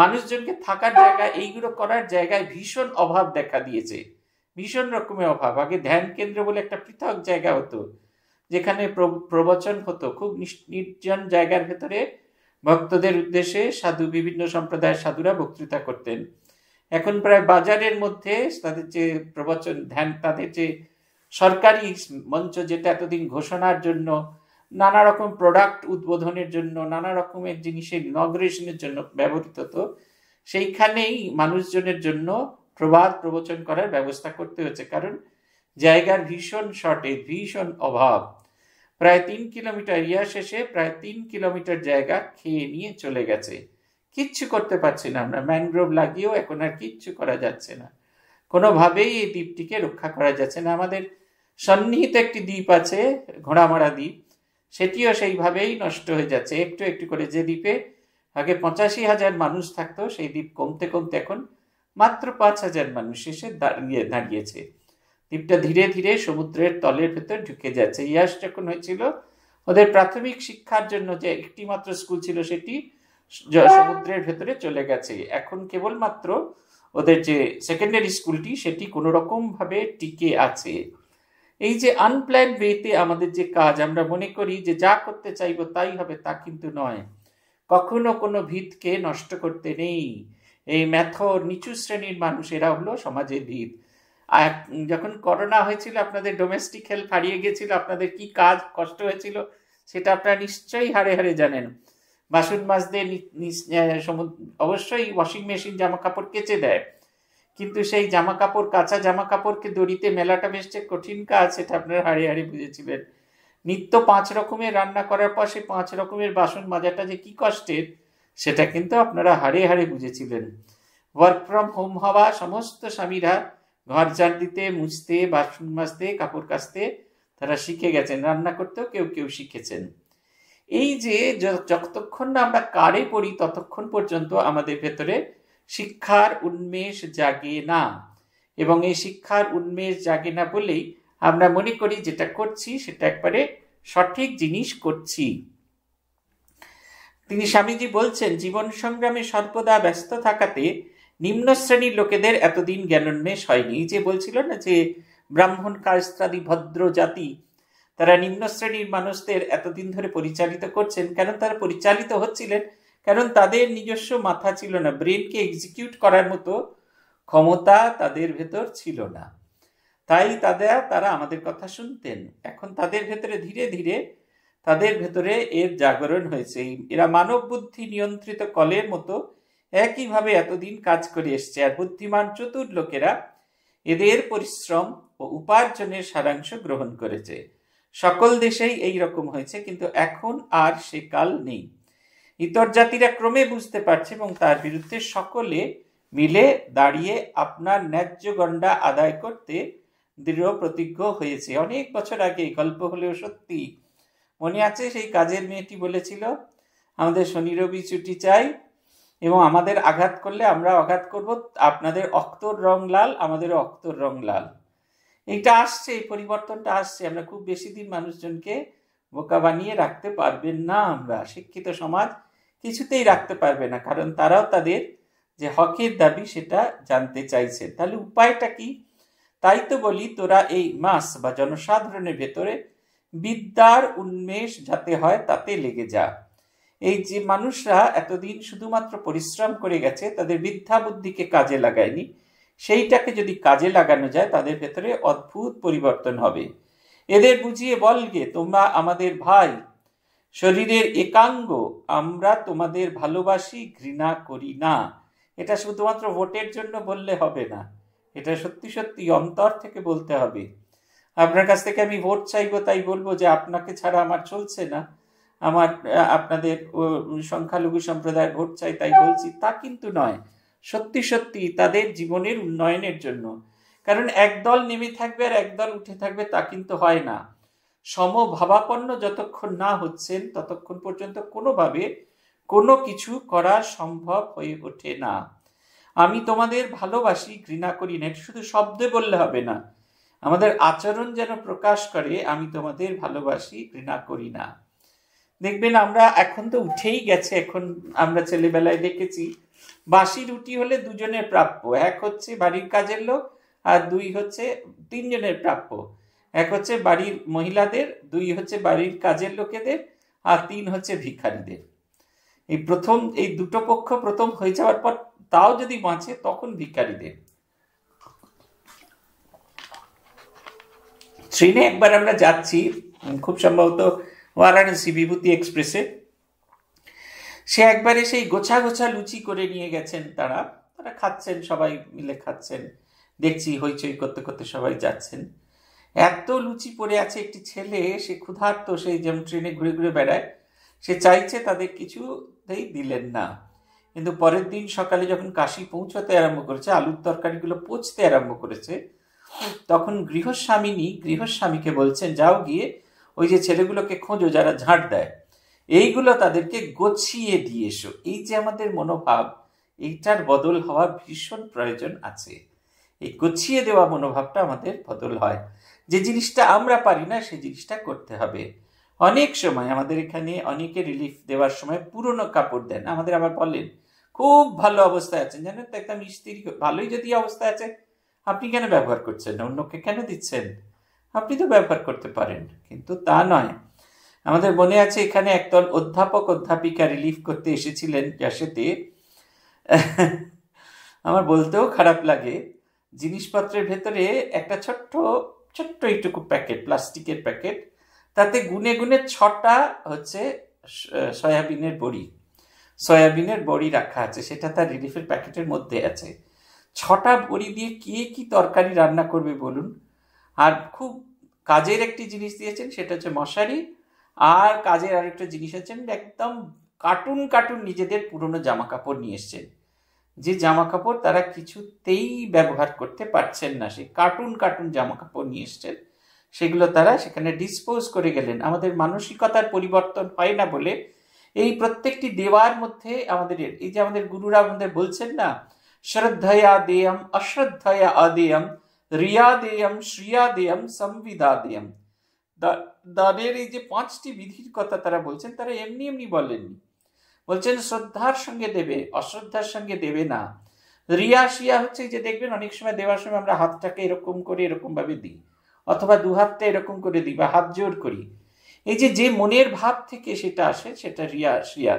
মানুষজনকে থাকার জায়গা এইগুলো করার জায়গায় ভীষণ অভাব দেখা দিয়েছে ভীষণ রকমের অভাব আগে ধ্যান কেন্দ্র বলে একটা পৃথক জায়গা হতো যেখানে প্রবচন হতো খুব নির্জন জায়গার ভেতরে ভক্তদের উদ্দেশ্যে সাধু বিভিন্ন সম্প্রদায়ের সাধুরা বক্তৃতা করতেন এখন প্রায় বাজারের মধ্যে তাদের যে প্রবচন ধ্যান তাদের যে সরকারি মঞ্চ যেটা এতদিন ঘোষণার জন্য নানা রকম প্রোডাক্ট উদ্বোধনের জন্য নানা রকমের জিনিসের ইনগ্রেশনের জন্য ব্যবহৃত হতো সেইখানেই মানুষজনের জন্য প্রবাদ প্রবচন করার ব্যবস্থা করতে হয়েছে কারণ জায়গার ভীষণ শর্টে ভীষণ অভাব প্রায় তিন কিলোমিটার ইয়া শেষে প্রায় তিন কিলোমিটার জায়গা খেয়ে নিয়ে চলে গেছে কিচ্ছু করতে পারছি না আমরা ম্যানগ্রোভ লাগিয়েও এখন আর কিচ্ছু করা যাচ্ছে না কোনোভাবেই এই দ্বীপটিকে রক্ষা করা যাচ্ছে না আমাদের সন্নিহিত একটি দ্বীপ আছে ঘোড়ামারা দ্বীপ সেটিও সেইভাবেই নষ্ট হয়ে যাচ্ছে একটু একটু করে যে দ্বীপে আগে পঁচাশি হাজার মানুষ থাকতো সেই দ্বীপ কমতে কমতে এখন মাত্র পাঁচ হাজার মানুষ এসে দাঁড়িয়ে দাঁড়িয়েছে দ্বীপটা ধীরে ধীরে সমুদ্রের তলের ভেতর ঢুকে যাচ্ছে ইয়াস যখন হয়েছিল ওদের প্রাথমিক শিক্ষার জন্য যে একটি মাত্র স্কুল ছিল সেটি সমুদ্রের ভেতরে চলে গেছে এখন কেবলমাত্র ওদের যে সেকেন্ডারি স্কুলটি সেটি কোনো রকমভাবে টিকে আছে এই যে আনপ্ল্যান ওয়েতে আমাদের যে কাজ আমরা মনে করি যে যা করতে চাইব তাই হবে তা কিন্তু নয় কখনো কোনো ভিতকে নষ্ট করতে নেই এই ম্যাথর নিচু শ্রেণীর মানুষ এরা হলো সমাজের ভিত আর যখন করোনা হয়েছিল আপনাদের ডোমেস্টিক হেলথ হারিয়ে গেছিল আপনাদের কি কাজ কষ্ট হয়েছিল সেটা আপনারা নিশ্চয়ই হারে হারে জানেন বাসন মাছদের অবশ্যই ওয়াশিং মেশিন জামা কাপড় কেচে দেয় কিন্তু সেই জামা কাপড় কাঁচা জামা কাপড়কে দড়িতে মেলাটা বেশ যে কঠিন কাজ সেটা আপনারা হারে হারে বুঝেছিলেন নিত্য পাঁচ রকমের রান্না করার পর সে পাঁচ রকমের বাসন মাজাটা যে কি কষ্টের সেটা কিন্তু আপনারা হারে হারে বুঝেছিলেন ওয়ার্ক ফ্রম হোম হওয়া সমস্ত স্বামীরা ঘর জার দিতে মুছতে বাসন মাজতে কাপড় কাচতে তারা শিখে গেছেন রান্না করতেও কেউ কেউ শিখেছেন এই যে যতক্ষণ না আমরা কারে পড়ি ততক্ষণ পর্যন্ত আমাদের ভেতরে শিক্ষার উন্মেষ জাগে না এবং এই শিক্ষার উন্মেষ জাগে না বলেই আমরা মনে করি যেটা করছি সেটা একবারে সঠিক জিনিস করছি তিনি স্বামীজি বলছেন জীবন সংগ্রামে সর্বদা ব্যস্ত থাকাতে নিম্ন শ্রেণীর লোকেদের এতদিন জ্ঞানোন্মেষ হয়নি যে বলছিল না যে ব্রাহ্মণ কাস্ত্রাদি ভদ্র জাতি তারা নিম্ন শ্রেণীর মানুষদের এতদিন ধরে পরিচালিত করছেন কেন তারা পরিচালিত হচ্ছিলেন কারণ তাদের নিজস্ব মাথা ছিল না ব্রেনকে এক্সিকিউট করার মতো ক্ষমতা তাদের ভেতর ছিল না তাই তাদের তারা আমাদের কথা শুনতেন এখন তাদের ভেতরে ধীরে ধীরে তাদের ভেতরে এর জাগরণ হয়েছে এরা মানব বুদ্ধি নিয়ন্ত্রিত কলের মতো একইভাবে এতদিন কাজ করে এসছে আর বুদ্ধিমান চতুর লোকেরা এদের পরিশ্রম ও উপার্জনের সারাংশ গ্রহণ করেছে সকল দেশেই এই রকম হয়েছে কিন্তু এখন আর সে কাল নেই ইতর জাতিরা ক্রমে বুঝতে পারছে এবং তার বিরুদ্ধে সকলে মিলে দাঁড়িয়ে আপনার ন্যায্য গণ্ডা আদায় করতে দৃঢ় প্রতিজ্ঞ হয়েছে অনেক বছর আগে গল্প হলেও সত্যি মনে আছে সেই কাজের মেয়েটি বলেছিল আমাদের শনি রবি ছুটি চাই এবং আমাদের আঘাত করলে আমরা আঘাত করব আপনাদের অক্তর রং লাল আমাদের অক্তর রং লাল এইটা আসছে এই পরিবর্তনটা আসছে আমরা খুব বেশি দিন মানুষজনকে বোকা বানিয়ে রাখতে পারবেন না আমরা শিক্ষিত সমাজ কিছুতেই রাখতে পারবে না কারণ তারাও তাদের যে হকের দাবি সেটা জানতে চাইছে তাহলে উপায়টা কি তাই তো বলি তোরা এই মাস বা জনসাধারণের ভেতরে বিদ্যার উন্মেষ যাতে হয় তাতে লেগে যা এই যে মানুষরা এতদিন শুধুমাত্র পরিশ্রম করে গেছে তাদের বিদ্যা বুদ্ধিকে কাজে লাগায়নি সেইটাকে যদি কাজে লাগানো যায় তাদের ভেতরে অদ্ভুত পরিবর্তন হবে এদের বুঝিয়ে বল গে তোমরা আমাদের ভাই শরীরের একাঙ্গ আমরা তোমাদের ভালোবাসি ঘৃণা করি না এটা শুধুমাত্র ভোটের জন্য বললে হবে না এটা সত্যি সত্যি অন্তর থেকে বলতে হবে আপনার কাছ থেকে আমি ভোট চাইবো তাই বলবো যে আপনাকে ছাড়া আমার চলছে না আমার আপনাদের সংখ্যালঘু সম্প্রদায় ভোট চাই তাই বলছি তা কিন্তু নয় সত্যি সত্যি তাদের জীবনের উন্নয়নের জন্য কারণ একদল নেমে থাকবে আর একদল উঠে থাকবে তা কিন্তু হয় না সমভাবাপন্ন যতক্ষণ না হচ্ছেন ততক্ষণ পর্যন্ত কোনোভাবে কোনো কিছু করা সম্ভব হয়ে ওঠে না আমি তোমাদের ভালোবাসি ঘৃণা করি না শুধু শব্দে বললে হবে না আমাদের আচরণ যেন প্রকাশ করে আমি তোমাদের ভালোবাসি ঘৃণা করি না দেখবেন আমরা এখন তো উঠেই গেছে এখন আমরা ছেলেবেলায় দেখেছি বাসি রুটি হলে দুজনের প্রাপ্য এক হচ্ছে বাড়ির কাজের লোক আর দুই হচ্ছে তিনজনের প্রাপ্য এক হচ্ছে বাড়ির মহিলাদের দুই হচ্ছে বাড়ির কাজের লোকেদের আর তিন হচ্ছে ভিখারীদের এই প্রথম এই দুটো পক্ষ প্রথম হয়ে যাওয়ার পর তাও যদি বাঁচে তখন ভিক্ষারীদের ট্রেনে একবার আমরা যাচ্ছি খুব সম্ভবত বারাণসী বিভূতি এক্সপ্রেসে সে একবারে সেই গোছা গোছা লুচি করে নিয়ে গেছেন তারা তারা খাচ্ছেন সবাই মিলে খাচ্ছেন দেখছি হইচই করতে করতে সবাই যাচ্ছেন এত লুচি পড়ে আছে একটি ছেলে সে ক্ষুধার্ত সে যেমন ট্রেনে ঘুরে ঘুরে বেড়ায় সে চাইছে তাদের কিছুতেই দিলেন না কিন্তু পরের দিন সকালে যখন কাশি পৌঁছাতে আরম্ভ করেছে আলুর তরকারিগুলো পচতে আরম্ভ করেছে তখন গৃহস্বামিনী গৃহস্বামীকে বলছেন যাও গিয়ে ওই যে ছেলেগুলোকে খোঁজো যারা ঝাঁট দেয় এইগুলো তাদেরকে গছিয়ে দিয়ে এসো এই যে আমাদের মনোভাব এইটার বদল হওয়া ভীষণ প্রয়োজন আছে এই গছিয়ে দেওয়া মনোভাবটা আমাদের বদল হয় যে জিনিসটা আমরা পারি না সেই জিনিসটা করতে হবে অনেক সময় আমাদের এখানে অনেকে রিলিফ দেওয়ার সময় পুরনো কাপড় দেন আমাদের আবার বলেন খুব ভালো অবস্থায় আছেন জানেন তো একদম মিস্ত্রি ভালোই যদি অবস্থায় আছে আপনি কেন ব্যবহার করছেন না অন্যকে কেন দিচ্ছেন আপনি তো ব্যবহার করতে পারেন কিন্তু তা নয় আমাদের মনে আছে এখানে একদল অধ্যাপক অধ্যাপিকা রিলিফ করতে এসেছিলেন যাসেতে আমার বলতেও খারাপ লাগে জিনিসপত্রের ভেতরে একটা ছোট্ট ছোট্ট এইটুকু প্যাকেট প্লাস্টিকের প্যাকেট তাতে গুনে গুনে ছটা হচ্ছে সয়াবিনের বড়ি সয়াবিনের বড়ি রাখা আছে সেটা তার রিলিফের প্যাকেটের মধ্যে আছে ছটা বড়ি দিয়ে কে কি তরকারি রান্না করবে বলুন আর খুব কাজের একটি জিনিস দিয়েছেন সেটা হচ্ছে মশারি আর কাজের আরেকটা জিনিস আছেন একদম কার্টুন কার্টুন নিজেদের পুরনো জামা কাপড় নিয়ে এসছেন যে জামা কাপড় তারা কিছুতেই ব্যবহার করতে পারছেন না সেই কার্টুন কার্টুন জামা কাপড় নিয়ে এসছেন সেগুলো তারা সেখানে ডিসপোজ করে গেলেন আমাদের মানসিকতার পরিবর্তন হয় না বলে এই প্রত্যেকটি দেওয়ার মধ্যে আমাদের এই যে আমাদের গুরুরা আমাদের বলছেন না श्रद्धया देयम् अश्रद्धया अदेयम् রিয়াদেয়ম শ্রিয়াদেয়ম সংবিদাদেয়ম দানের এই যে পাঁচটি বিধির কথা তারা বলছেন তারা এমনি এমনি বলেননি বলছেন শ্রদ্ধার সঙ্গে দেবে অশ্রদ্ধার সঙ্গে দেবে না রিয়া শিয়া হচ্ছে যে দেখবেন অনেক সময় দেওয়ার সময় আমরা হাতটাকে এরকম করে এরকমভাবে দিই অথবা দু হাতটা এরকম করে দিই বা হাত জোর করি এই যে যে মনের ভাব থেকে সেটা আসে সেটা রিয়া শিয়া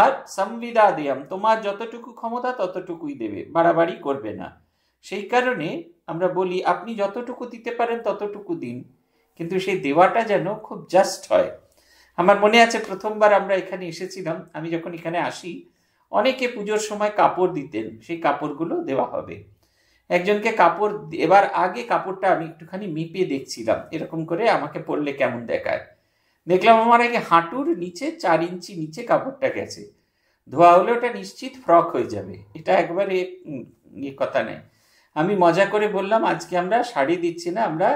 আর সংবিধা দিয়াম তোমার যতটুকু ক্ষমতা ততটুকুই দেবে বাড়াবাড়ি করবে না সেই কারণে আমরা বলি আপনি যতটুকু দিতে পারেন ততটুকু দিন কিন্তু সেই দেওয়াটা যেন খুব জাস্ট হয় আমার মনে আছে প্রথমবার আমরা এখানে এসেছিলাম আমি যখন এখানে আসি অনেকে পুজোর সময় কাপড় দিতেন সেই কাপড়গুলো দেওয়া হবে একজনকে কাপড় এবার আগে কাপড়টা আমি একটুখানি মিপিয়ে দেখছিলাম এরকম করে আমাকে পড়লে কেমন দেখায় দেখলাম আমার আগে হাঁটুর নিচে চার ইঞ্চি নিচে কাপড়টা গেছে ধোয়া হলে ওটা নিশ্চিত ফ্রক হয়ে যাবে এটা একবারে কথা নেই আমি মজা করে বললাম আজকে আমরা শাড়ি দিচ্ছি না আমরা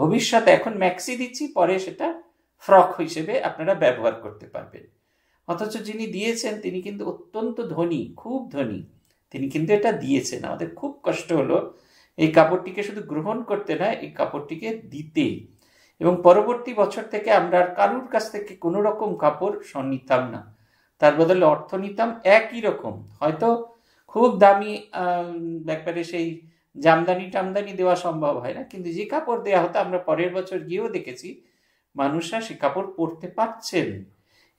ভবিষ্যতে এখন ম্যাক্সি দিচ্ছি পরে সেটা ফ্রক হিসেবে আপনারা ব্যবহার করতে পারবেন অথচ যিনি দিয়েছেন তিনি কিন্তু অত্যন্ত ধনী খুব ধনী তিনি কিন্তু এটা দিয়েছেন আমাদের খুব কষ্ট হলো এই কাপড়টিকে শুধু গ্রহণ করতে না এই কাপড়টিকে দিতেই এবং পরবর্তী বছর থেকে আমরা আর কারুর কাছ থেকে কোনো রকম কাপড় নিতাম না তার বদলে অর্থ নিতাম একই রকম হয়তো খুব দামি ব্যাপারে সেই জামদানি টামদানি দেওয়া সম্ভব হয় না কিন্তু যে কাপড় দেওয়া হতো আমরা পরের বছর গিয়েও দেখেছি মানুষরা সে কাপড় পরতে পারছেন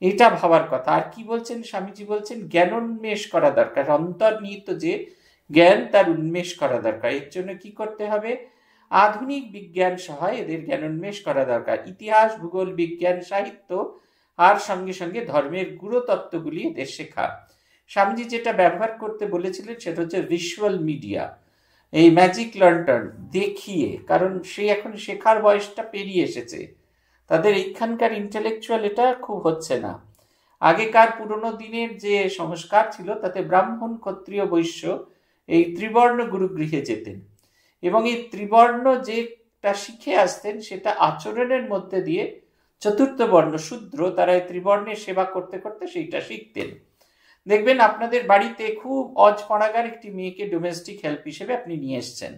এটা ভাবার কথা আর কি বলছেন স্বামীজি বলছেন জ্ঞান উন্মেষ করা দরকার অন্তর্নিহিত যে জ্ঞান তার উন্মেষ করা দরকার এর জন্য কি করতে হবে আধুনিক বিজ্ঞান সহ এদের জ্ঞানোন্মেষ করা দরকার ইতিহাস ভূগোল বিজ্ঞান সাহিত্য আর সঙ্গে সঙ্গে ধর্মের গুরুতত্ত্বগুলি এদের শেখা স্বামীজি যেটা ব্যবহার করতে বলেছিলেন সেটা হচ্ছে ভিজুয়াল মিডিয়া এই ম্যাজিক লন্টন দেখিয়ে কারণ সে এখন শেখার বয়সটা পেরিয়ে এসেছে তাদের এইখানকার ইন্টেলেকচুয়াল এটা খুব হচ্ছে না আগেকার পুরনো দিনের যে সংস্কার ছিল তাতে ব্রাহ্মণ ক্ষত্রিয় বৈশ্য এই ত্রিবর্ণ গুরুগৃহে যেতেন এবং এই ত্রিবর্ণ যেটা শিখে আসতেন সেটা আচরণের মধ্যে দিয়ে চতুর্থ বর্ণ শূদ্র তারা এই ত্রিবর্ণের সেবা করতে করতে সেইটা শিখতেন দেখবেন আপনাদের বাড়িতে খুব অজ পড়াগার একটি মেয়েকে ডোমেস্টিক হেল্প হিসেবে আপনি নিয়ে এসছেন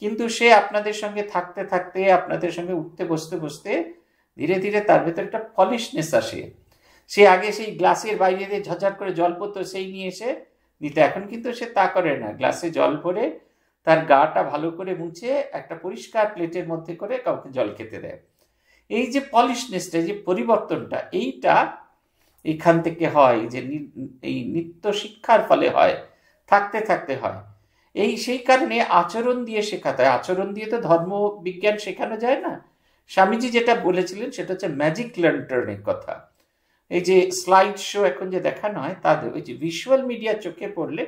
কিন্তু সে আপনাদের সঙ্গে থাকতে থাকতে আপনাদের সঙ্গে উঠতে বসতে বসতে ধীরে ধীরে তার ভেতর একটা পলিশনেস আসে সে আগে সেই গ্লাসের বাইরে দিয়ে ঝরঝর করে জল পড়তো সেই নিয়ে এসে দিতে এখন কিন্তু সে তা করে না গ্লাসে জল ভরে তার গাটা ভালো করে মুছে একটা পরিষ্কার প্লেটের মধ্যে করে কাউকে জল খেতে দেয় এই যে পলিশনেসটা যে পরিবর্তনটা এইটা এইখান থেকে হয় যে এই নিত্য শিক্ষার ফলে হয় থাকতে থাকতে হয় এই সেই কারণে আচরণ দিয়ে শেখাতে হয় আচরণ দিয়ে তো ধর্ম বিজ্ঞান শেখানো যায় না স্বামীজি যেটা বলেছিলেন সেটা হচ্ছে ম্যাজিক লার্টার্নের কথা এই যে স্লাইড শো এখন যে দেখানো হয় তাদের ওই যে ভিজুয়াল মিডিয়া চোখে পড়লে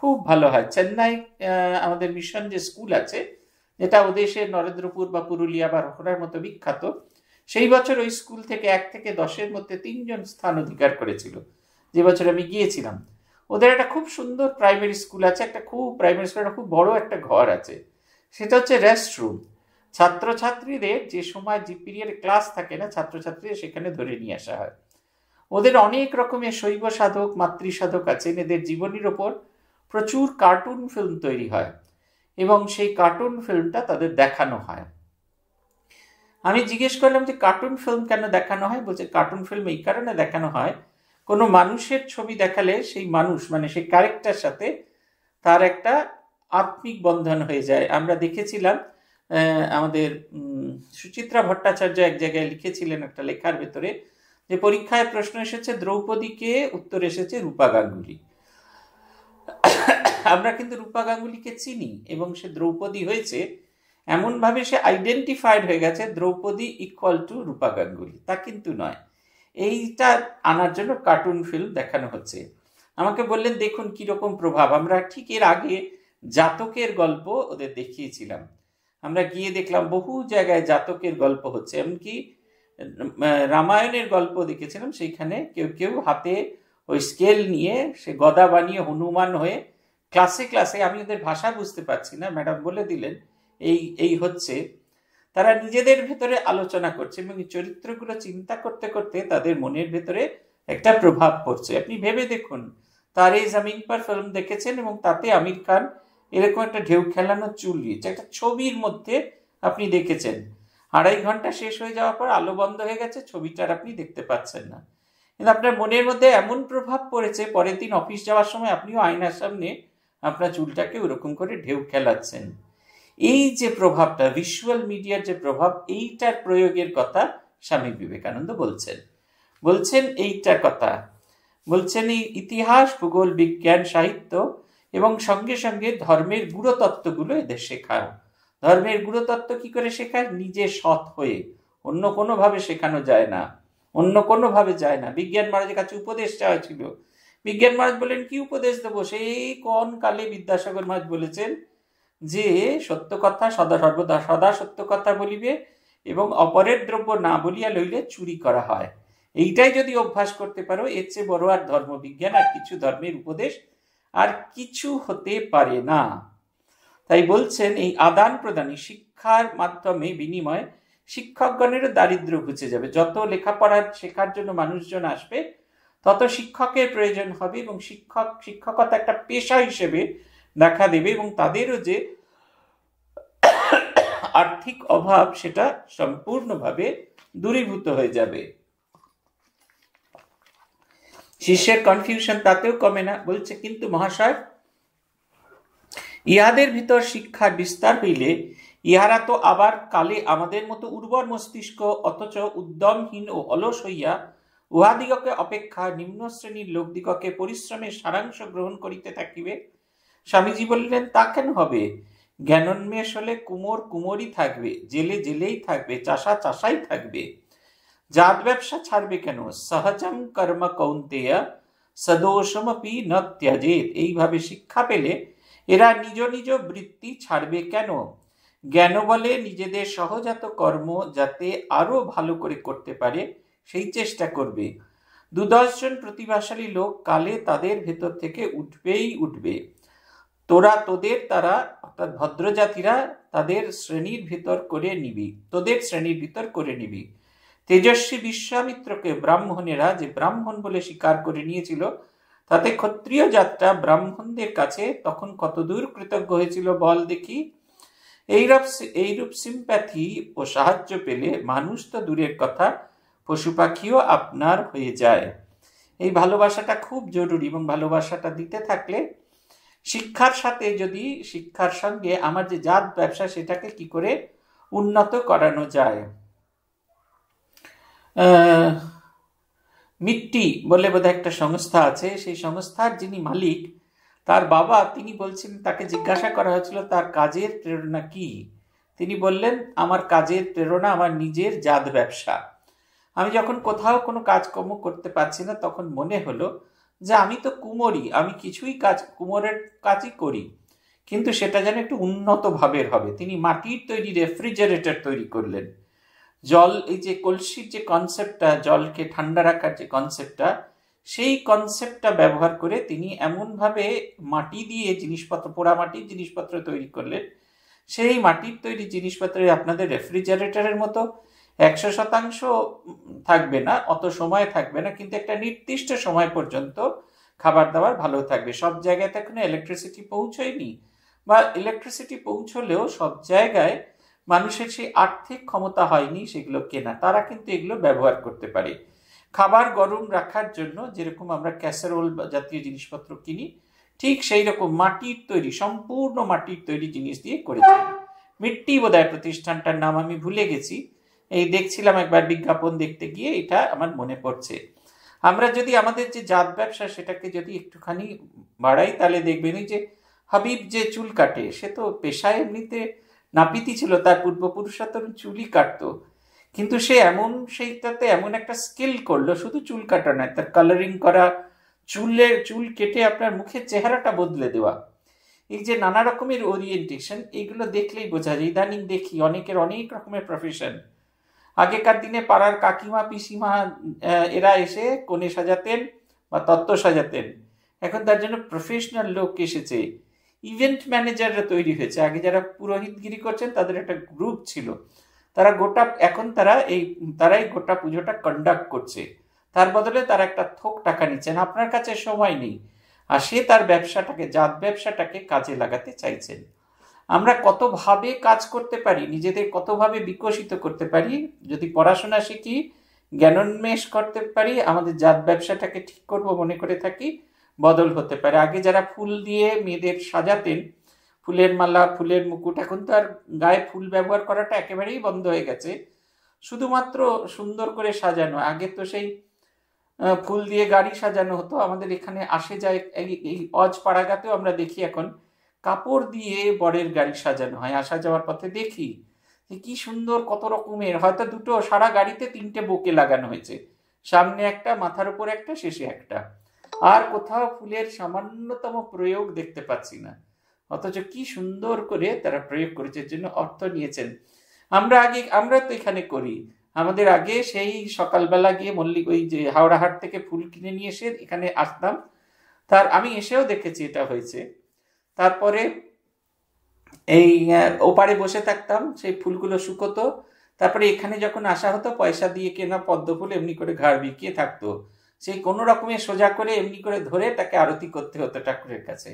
খুব ভালো হয় চেন্নাই আমাদের মিশন যে স্কুল আছে যেটা ওদেশের নরেন্দ্রপুর বা পুরুলিয়া বা রোহরার মতো বিখ্যাত সেই বছর ওই স্কুল থেকে এক থেকে দশের মধ্যে তিনজন স্থান অধিকার করেছিল যে বছর আমি গিয়েছিলাম ওদের একটা খুব সুন্দর প্রাইমারি স্কুল আছে একটা খুব প্রাইমারি স্কুল একটা খুব বড় একটা ঘর আছে সেটা হচ্ছে রেস্টরুম ছাত্রছাত্রীদের যে সময় যে পিরিয়ড ক্লাস থাকে না ছাত্রছাত্রীদের সেখানে ধরে নিয়ে আসা হয় ওদের অনেক রকমের শৈব সাধক মাতৃসাধক আছেন এদের জীবনীর ওপর প্রচুর কার্টুন ফিল্ম তৈরি হয় এবং সেই কার্টুন ফিল্মটা তাদের দেখানো হয় আমি জিজ্ঞেস করলাম যে কার্টুন ফিল্ম কেন দেখানো হয় বলছে কার্টুন ফিল্ম এই কারণে দেখানো হয় কোনো মানুষের ছবি দেখালে সেই মানুষ মানে সেই ক্যারেক্টার সাথে তার একটা আত্মিক বন্ধন হয়ে যায় আমরা দেখেছিলাম আমাদের সুচিত্রা ভট্টাচার্য এক জায়গায় লিখেছিলেন একটা লেখার ভেতরে যে পরীক্ষায় প্রশ্ন এসেছে দ্রৌপদীকে উত্তর এসেছে রূপা গাঙ্গুলি আমরা কিন্তু রূপা গাঙ্গুলিকে চিনি এবং সে দ্রৌপদী হয়েছে এমনভাবে সে আইডেন্টিফাইড হয়ে গেছে দ্রৌপদী ইকুয়াল টু রূপা গাঙ্গুলি তা কিন্তু নয় এইটা আনার জন্য কার্টুন ফিল্ম দেখানো হচ্ছে আমাকে বললেন দেখুন কীরকম প্রভাব আমরা ঠিক এর আগে জাতকের গল্প ওদের দেখিয়েছিলাম আমরা গিয়ে দেখলাম বহু জায়গায় জাতকের গল্প হচ্ছে এমনকি রামায়ণের গল্প দেখেছিলাম সেইখানে কেউ কেউ হাতে ওই স্কেল নিয়ে সে গদা বানিয়ে হনুমান হয়ে ক্লাসে ক্লাসে আমি ওদের ভাষা বুঝতে পারছি না ম্যাডাম বলে দিলেন এই এই হচ্ছে তারা নিজেদের ভেতরে আলোচনা করছে এবং চরিত্রগুলো চিন্তা করতে করতে তাদের মনের ভেতরে একটা প্রভাব পড়ছে আপনি ভেবে দেখুন তার এই জামিন পর ফিল্ম দেখেছেন এবং তাতে আমির খান এরকম একটা ঢেউ খেলানো চুল নিয়েছে একটা ছবির মধ্যে আপনি দেখেছেন আড়াই ঘন্টা শেষ হয়ে যাওয়ার পর আলো বন্ধ হয়ে গেছে ছবিটার আপনি দেখতে পাচ্ছেন না কিন্তু আপনার মনের মধ্যে এমন প্রভাব পড়েছে পরের দিন অফিস যাওয়ার সময় আপনিও আয়নার সামনে আপনার চুলটাকে ওরকম করে ঢেউ খেলাচ্ছেন এই যে প্রভাবটা ভিজুয়াল মিডিয়ার যে প্রভাব এইটার প্রয়োগের কথা স্বামী বিবেকানন্দ বলছেন বলছেন এইটার কথা বলছেন এই ইতিহাস ভূগোল বিজ্ঞান সাহিত্য এবং সঙ্গে সঙ্গে ধর্মের গুরুতত্ত্বগুলো এদের শেখায় ধর্মের গুরুতত্ত্ব কি করে শেখায় নিজে সৎ হয়ে অন্য কোনোভাবে শেখানো যায় না অন্য কোনোভাবে যায় না বিজ্ঞান মারাজের কাছে উপদেশ চাওয়া ছিল বিজ্ঞান মাছ বলেন কি উপদেশ দেব সেই কোন কালে বিদ্যাসাগর মাছ বলেছেন যে সত্য কথা সদা সর্বদা সদা সত্য কথা বলিবে এবং অপরের দ্রব্য না বলিয়া লইলে চুরি করা হয় এইটাই যদি অভ্যাস করতে পারো এর চেয়ে বড় আর ধর্মবিজ্ঞান আর কিছু ধর্মের উপদেশ আর কিছু হতে পারে না তাই বলছেন এই আদান প্রদানই শিক্ষার মাধ্যমে বিনিময় শিক্ষকগণেরও দারিদ্র ঘুচে যাবে যত লেখাপড়া শেখার জন্য মানুষজন আসবে তত শিক্ষকের প্রয়োজন হবে এবং শিক্ষক শিক্ষকতা একটা পেশা হিসেবে দেখা দেবে এবং তাদেরও যে আর্থিক অভাব সেটা সম্পূর্ণভাবে দূরীভূত হয়ে যাবে শিষ্যের কনফিউশন তাতেও কমে না বলছে কিন্তু মহাশয় ইহাদের ভিতর শিক্ষার বিস্তার হইলে ইহারা তো আবার কালে আমাদের মতো উর্বর মস্তিষ্ক অথচ উদ্যমহীন ও অলস হইয়া উহাদিগকে অপেক্ষা নিম্ন শ্রেণীর লোকদিগকে পরিশ্রমের সারাংশ গ্রহণ করিতে থাকিবে স্বামীজি বললেন তা কেন হবে জ্ঞানোন্মেষ হলে কুমোর কুমোরই থাকবে জেলে জেলেই থাকবে চাষা চাষাই থাকবে জাত ব্যবসা ছাড়বে কেন সহজম কর্ম কৌন্তেয়া সদোষমপি ন ত্যাজেত এইভাবে শিক্ষা পেলে এরা নিজ নিজ বৃত্তি ছাড়বে কেন জ্ঞান বলে নিজেদের সহজাত কর্ম যাতে আরও ভালো করে করতে পারে সেই চেষ্টা করবে দু দশজন প্রতিভাশালী লোক কালে তাদের ভেতর থেকে উঠবেই উঠবে তোরা তোদের তারা অর্থাৎ ভদ্রজাতিরা তাদের শ্রেণীর ভিতর করে নিবি তোদের শ্রেণীর ভিতর করে নিবি তেজস্বী বিশ্বামিত্রকে ব্রাহ্মণেরা যে ব্রাহ্মণ বলে স্বীকার করে নিয়েছিল তাতে ক্ষত্রিয় যাত্রা ব্রাহ্মণদের কাছে তখন কতদূর কৃতজ্ঞ হয়েছিল বল দেখি এইরূপ এইরূপ সিম্প্যাথি ও সাহায্য পেলে মানুষ তো দূরের কথা পশু পাখিও আপনার হয়ে যায় এই ভালোবাসাটা খুব জরুরি এবং ভালোবাসাটা দিতে থাকলে শিক্ষার সাথে যদি শিক্ষার সঙ্গে আমার যে জাত ব্যবসা সেটাকে কি করে উন্নত করানো যায় মিট্টি বলে বোধহয় একটা সংস্থা আছে সেই সংস্থার যিনি মালিক তার বাবা তিনি বলছেন তাকে জিজ্ঞাসা করা হয়েছিল তার কাজের প্রেরণা কি তিনি বললেন আমার কাজের প্রেরণা আমার নিজের জাত ব্যবসা আমি যখন কোথাও কোনো কাজকর্ম করতে পারছি না তখন মনে হলো যে আমি তো কুমোরই আমি কিছুই কাজ কুমোরের কাজই করি কিন্তু সেটা যেন একটু উন্নত ভাবের হবে তিনি মাটির তৈরি রেফ্রিজারেটর তৈরি করলেন জল এই যে কলসির যে কনসেপ্টটা জলকে ঠান্ডা রাখার যে কনসেপ্টটা সেই কনসেপ্টটা ব্যবহার করে তিনি এমনভাবে মাটি দিয়ে জিনিসপত্র পোড়া মাটির জিনিসপত্র তৈরি করলেন সেই মাটির তৈরি জিনিসপত্রে আপনাদের রেফ্রিজারেটরের মতো একশো শতাংশ থাকবে না অত সময় থাকবে না কিন্তু একটা নির্দিষ্ট সময় পর্যন্ত খাবার দাবার ভালো থাকবে সব জায়গায় তো এখনো ইলেকট্রিসিটি পৌঁছয়নি বা ইলেকট্রিসিটি পৌঁছলেও সব জায়গায় মানুষের সেই আর্থিক ক্ষমতা হয়নি সেগুলো কেনা তারা কিন্তু এগুলো ব্যবহার করতে পারে খাবার গরম রাখার জন্য যেরকম আমরা ক্যাসারোল জাতীয় জিনিসপত্র কিনি ঠিক সেই রকম মাটির তৈরি সম্পূর্ণ মাটির তৈরি জিনিস দিয়ে করে থাকি মিট্টি বোধহয় প্রতিষ্ঠানটার নাম আমি ভুলে গেছি এই দেখছিলাম একবার বিজ্ঞাপন দেখতে গিয়ে এটা আমার মনে পড়ছে আমরা যদি আমাদের যে জাত ব্যবসা সেটাকে যদি একটুখানি বাড়াই তাহলে দেখবেন যে হাবিব যে চুল কাটে সে তো পেশায় এমনিতে নাপিতি ছিল তার পূর্বপুরুষরা তো চুলই কাটতো কিন্তু সে এমন সেইটাতে এমন একটা স্কিল করলো শুধু চুল কাটা নয় তার কালারিং করা চুলের চুল কেটে আপনার মুখের চেহারাটা বদলে দেওয়া এই যে নানা রকমের ওরিয়েন্টেশন এগুলো দেখলেই বোঝা যায় ইদানিং দেখি অনেকের অনেক রকমের প্রফেশন আগেকার দিনে পাড়ার কাকিমা পিসিমা এরা এসে কনে সাজাতেন বা তত্ত্ব সাজাতেন এখন তার জন্য প্রফেশনাল লোক এসেছে ইভেন্ট ম্যানেজাররা তৈরি হয়েছে আগে যারা পুরোহিতগিরি করছেন তাদের একটা গ্রুপ ছিল তারা গোটা এখন তারা এই তারাই গোটা পুজোটা কন্ডাক্ট করছে তার বদলে তারা একটা থোক টাকা নিচ্ছেন আপনার কাছে সময় নেই আর সে তার ব্যবসাটাকে জাত ব্যবসাটাকে কাজে লাগাতে চাইছেন আমরা কতভাবে কাজ করতে পারি নিজেদের কতভাবে বিকশিত করতে পারি যদি পড়াশোনা শিখি জ্ঞানোন্মেষ করতে পারি আমাদের জাত ব্যবসাটাকে ঠিক করব মনে করে থাকি বদল হতে পারে আগে যারা ফুল দিয়ে মেয়েদের সাজাতেন ফুলের মালা ফুলের মুকুট এখন তো আর গায়ে ফুল ব্যবহার করাটা একেবারেই বন্ধ হয়ে গেছে শুধুমাত্র সুন্দর করে সাজানো আগে তো সেই ফুল দিয়ে গাড়ি সাজানো হতো আমাদের এখানে আসে যায় এই অজ পাড়াগাতেও আমরা দেখি এখন কাপড় দিয়ে বরের গাড়ি সাজানো হয় আসা যাওয়ার পথে দেখি যে কি সুন্দর কত রকমের হয়তো দুটো সারা গাড়িতে তিনটে বোকে লাগানো হয়েছে সামনে একটা মাথার উপর একটা শেষে একটা আর কোথাও ফুলের সামান্যতম প্রয়োগ দেখতে পাচ্ছি না অথচ কি সুন্দর করে তারা প্রয়োগ করেছে জন্য অর্থ নিয়েছেন আমরা আগে আমরা তো এখানে করি আমাদের আগে সেই সকালবেলা গিয়ে মল্লিক ওই যে হাওড়াহাট থেকে ফুল কিনে নিয়ে এসে এখানে আসতাম তার আমি এসেও দেখেছি এটা হয়েছে তারপরে এই ওপারে বসে থাকতাম সেই ফুলগুলো শুকোতো তারপরে এখানে যখন আসা হতো পয়সা দিয়ে কেনা পদ্ম ফুল এমনি করে ঘাড় বিকিয়ে থাকতো সেই কোনো রকমের সোজা করে এমনি করে ধরে তাকে আরতি করতে হতো ঠাকুরের কাছে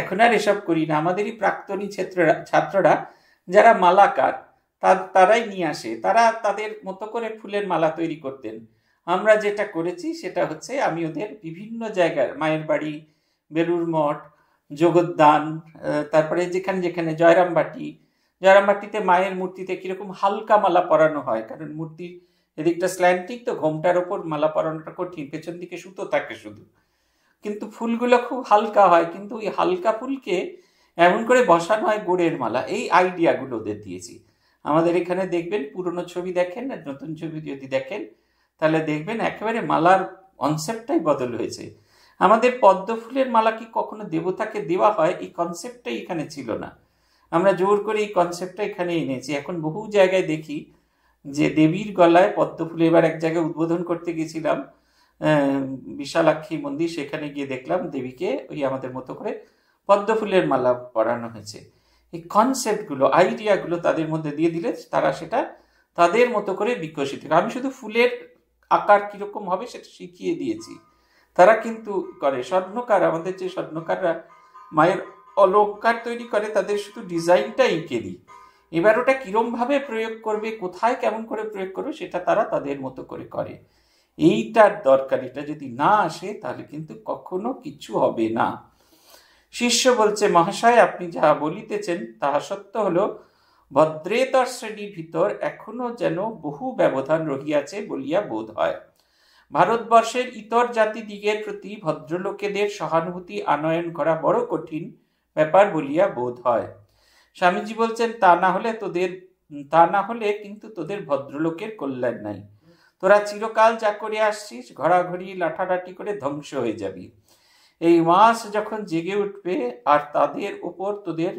এখন আর এসব করি না আমাদেরই প্রাক্তনী ছাত্ররা ছাত্ররা যারা মালাকার তারাই নিয়ে আসে তারা তাদের মতো করে ফুলের মালা তৈরি করতেন আমরা যেটা করেছি সেটা হচ্ছে আমি ওদের বিভিন্ন জায়গার মায়ের বাড়ি বেলুর মঠ জগদ্দান তারপরে যেখানে যেখানে জয়রামবাটি জয়রামবাটিতে মায়ের মূর্তিতে কীরকম হালকা মালা পরানো হয় কারণ মূর্তি এদিকটা স্ল্যান্টিক তো ঘোমটার ওপর মালা পরানোটা কঠিন পেছন দিকে সুতো থাকে শুধু কিন্তু ফুলগুলো খুব হালকা হয় কিন্তু ওই হালকা ফুলকে এমন করে বসানো হয় গোড়ের মালা এই আইডিয়াগুলো ওদের দিয়েছি আমাদের এখানে দেখবেন পুরনো ছবি দেখেন আর নতুন ছবি যদি দেখেন তাহলে দেখবেন একেবারে মালার কনসেপ্টটাই বদল হয়েছে আমাদের পদ্ম ফুলের মালা কি কখনো দেবতাকে দেওয়া হয় এই কনসেপ্টটাই এখানে ছিল না আমরা জোর করে এই কনসেপ্টটা এখানে এনেছি এখন বহু জায়গায় দেখি যে দেবীর গলায় পদ্ম ফুল এবার এক জায়গায় উদ্বোধন করতে গেছিলাম বিশালাক্ষী মন্দির সেখানে গিয়ে দেখলাম দেবীকে ওই আমাদের মতো করে পদ্ম ফুলের মালা পরানো হয়েছে এই কনসেপ্টগুলো আইডিয়াগুলো তাদের মধ্যে দিয়ে দিলে তারা সেটা তাদের মতো করে বিকশিত আমি শুধু ফুলের আকার কীরকম হবে সেটা শিখিয়ে দিয়েছি তারা কিন্তু করে স্বর্ণকার আমাদের যে স্বর্ণকাররা মায়ের অলঙ্কার তৈরি করে তাদের শুধু ডিজাইনটা এঁকে দিই এবার ওটা কীরমভাবে প্রয়োগ করবে কোথায় কেমন করে প্রয়োগ করবে সেটা তারা তাদের মতো করে করে এইটার দরকার এটা যদি না আসে তাহলে কিন্তু কখনো কিছু হবে না শিষ্য বলছে মহাশয় আপনি যাহা বলিতেছেন তাহা সত্য হলো ভদ্রেতর শ্রেণীর ভিতর এখনো যেন বহু ব্যবধান রহিয়াছে বলিয়া বোধ হয় ভারতবর্ষের ইতর জাতিদিগের প্রতি ভদ্রলোকেদের সহানুভূতি আনয়ন করা বড় কঠিন ব্যাপার বলিয়া বোধ হয় স্বামীজি বলছেন তা না হলে তোদের তা না হলে কিন্তু তোদের ভদ্রলোকের কল্যাণ নাই তোরা চিরকাল যা করে আসছিস ঘোরাঘড়ি লাঠালাঠি করে ধ্বংস হয়ে যাবি এই মাস যখন জেগে উঠবে আর তাদের উপর তোদের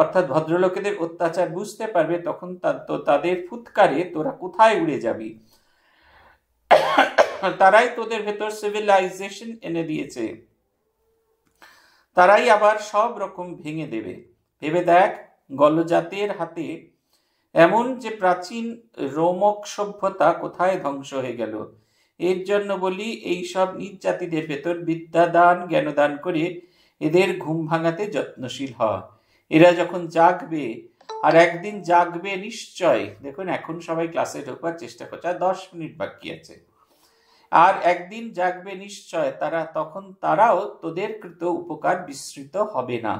অর্থাৎ ভদ্রলোকেদের অত্যাচার বুঝতে পারবে তখন তো তাদের ফুৎকারে তোরা কোথায় উড়ে যাবি তারাই তোদের ভেতর সিভিলাইজেশন এনে দিয়েছে তারাই আবার সব রকম ভেঙে দেবে ভেবে দেখ গলজাতের হাতে এমন যে প্রাচীন রোমক সভ্যতা কোথায় ধ্বংস হয়ে গেল এর জন্য বলি এই সব নিজ জাতিদের ভেতর বিদ্যাদান জ্ঞানদান করে এদের ঘুম ভাঙাতে যত্নশীল হ এরা যখন জাগবে আর একদিন জাগবে নিশ্চয় দেখুন এখন সবাই ক্লাসে ঢোকবার চেষ্টা করছে আর দশ মিনিট বাকি আছে আর একদিন জাগবে নিশ্চয় তারা তখন তারাও তোদের কৃত উপকার বিস্মৃত হবে না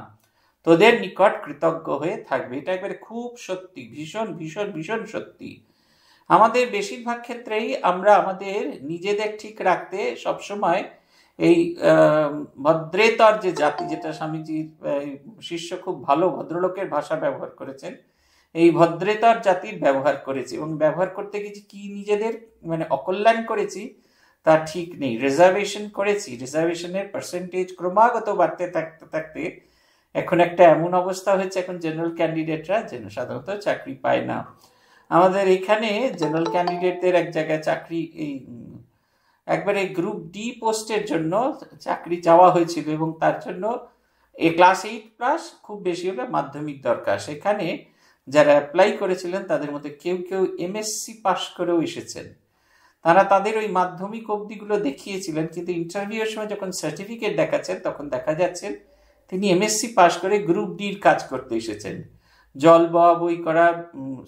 তোদের নিকট কৃতজ্ঞ হয়ে থাকবে এটা একবারে খুব সত্যি ভীষণ ভীষণ ভীষণ সত্যি আমাদের বেশিরভাগ ক্ষেত্রেই আমরা আমাদের নিজেদের ঠিক রাখতে সবসময় এই ভদ্রেতর যে জাতি যেটা স্বামীজি শিষ্য খুব ভালো ভদ্রলোকের ভাষা ব্যবহার করেছেন এই ভদ্রেতর জাতির ব্যবহার করেছি এবং ব্যবহার করতে গেছি কি নিজেদের মানে অকল্যাণ করেছি তা ঠিক নেই রিজার্ভেশন করেছি রিজার্ভেশনের পার্সেন্টেজ ক্রমাগত বাড়তে থাকতে থাকতে এখন একটা এমন অবস্থা হয়েছে এখন জেনারেল ক্যান্ডিডেটরা যেন সাধারণত চাকরি পায় না আমাদের এখানে জেনারেল ক্যান্ডিডেটদের এক জায়গায় চাকরি এই একবারে গ্রুপ ডি পোস্টের জন্য চাকরি যাওয়া হয়েছিল এবং তার জন্য এ ক্লাস এইট প্লাস খুব বেশি হবে মাধ্যমিক দরকার সেখানে যারা অ্যাপ্লাই করেছিলেন তাদের মধ্যে কেউ কেউ এমএসসি পাশ করেও এসেছেন তারা তাদের ওই মাধ্যমিক অবধিগুলো দেখিয়েছিলেন কিন্তু ইন্টারভিউয়ের সময় যখন সার্টিফিকেট দেখাচ্ছেন তখন দেখা যাচ্ছে তিনি এমএসসি পাশ করে গ্রুপ ডির কাজ করতে এসেছেন জল বই করা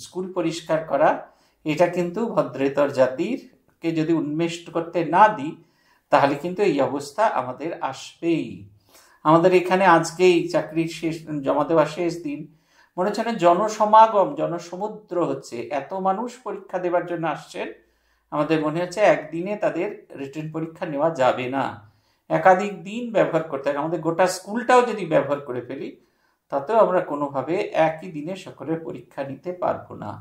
স্কুল পরিষ্কার করা এটা কিন্তু ভদ্রেতর জাতির কে যদি উন্মেষ করতে না দিই তাহলে কিন্তু এই অবস্থা আমাদের আসবেই আমাদের এখানে আজকেই চাকরির শেষ জমা দেওয়া শেষ দিন মনে হচ্ছে জনসমাগম জনসমুদ্র হচ্ছে এত মানুষ পরীক্ষা দেবার জন্য আসছেন আমাদের মনে হচ্ছে একদিনে তাদের রিটার্ন পরীক্ষা নেওয়া যাবে না একাধিক দিন ব্যবহার করতে হবে আমাদের গোটা স্কুলটাও যদি ব্যবহার করে ফেলি তাতেও আমরা কোনোভাবে একই দিনে সকলের পরীক্ষা নিতে পারবো না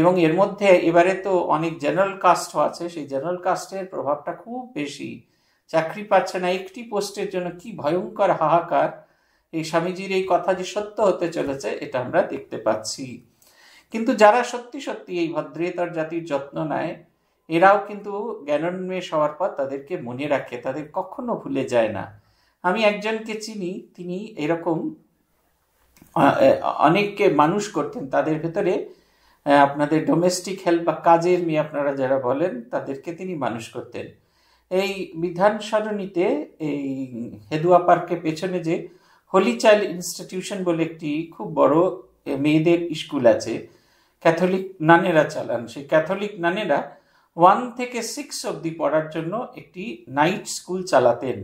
এবং এর মধ্যে এবারে তো অনেক জেনারেল কাস্টও আছে সেই জেনারেল কাস্টের প্রভাবটা খুব বেশি চাকরি পাচ্ছে না একটি পোস্টের জন্য কি ভয়ঙ্কর হাহাকার এই স্বামীজির এই কথা যে সত্য হতে চলেছে এটা আমরা দেখতে পাচ্ছি কিন্তু যারা সত্যি সত্যি এই ভদ্রেতর জাতির যত্ন নেয় এরাও কিন্তু জ্ঞানোন্মেষ হওয়ার পর তাদেরকে মনে রাখে তাদের কখনো ভুলে যায় না আমি একজনকে চিনি তিনি এরকম অনেককে মানুষ করতেন তাদের ভেতরে আপনাদের ডোমেস্টিক হেল্প বা কাজের মেয়ে আপনারা যারা বলেন তাদেরকে তিনি মানুষ করতেন এই বিধান সারণীতে এই হেদুয়া পার্কের পেছনে যে হোলি চাইল্ড ইনস্টিটিউশন বলে একটি খুব বড় মেয়েদের স্কুল আছে ক্যাথলিক নানেরা চালান সেই ক্যাথলিক নানেরা ওয়ান থেকে সিক্স অবধি পড়ার জন্য একটি নাইট স্কুল চালাতেন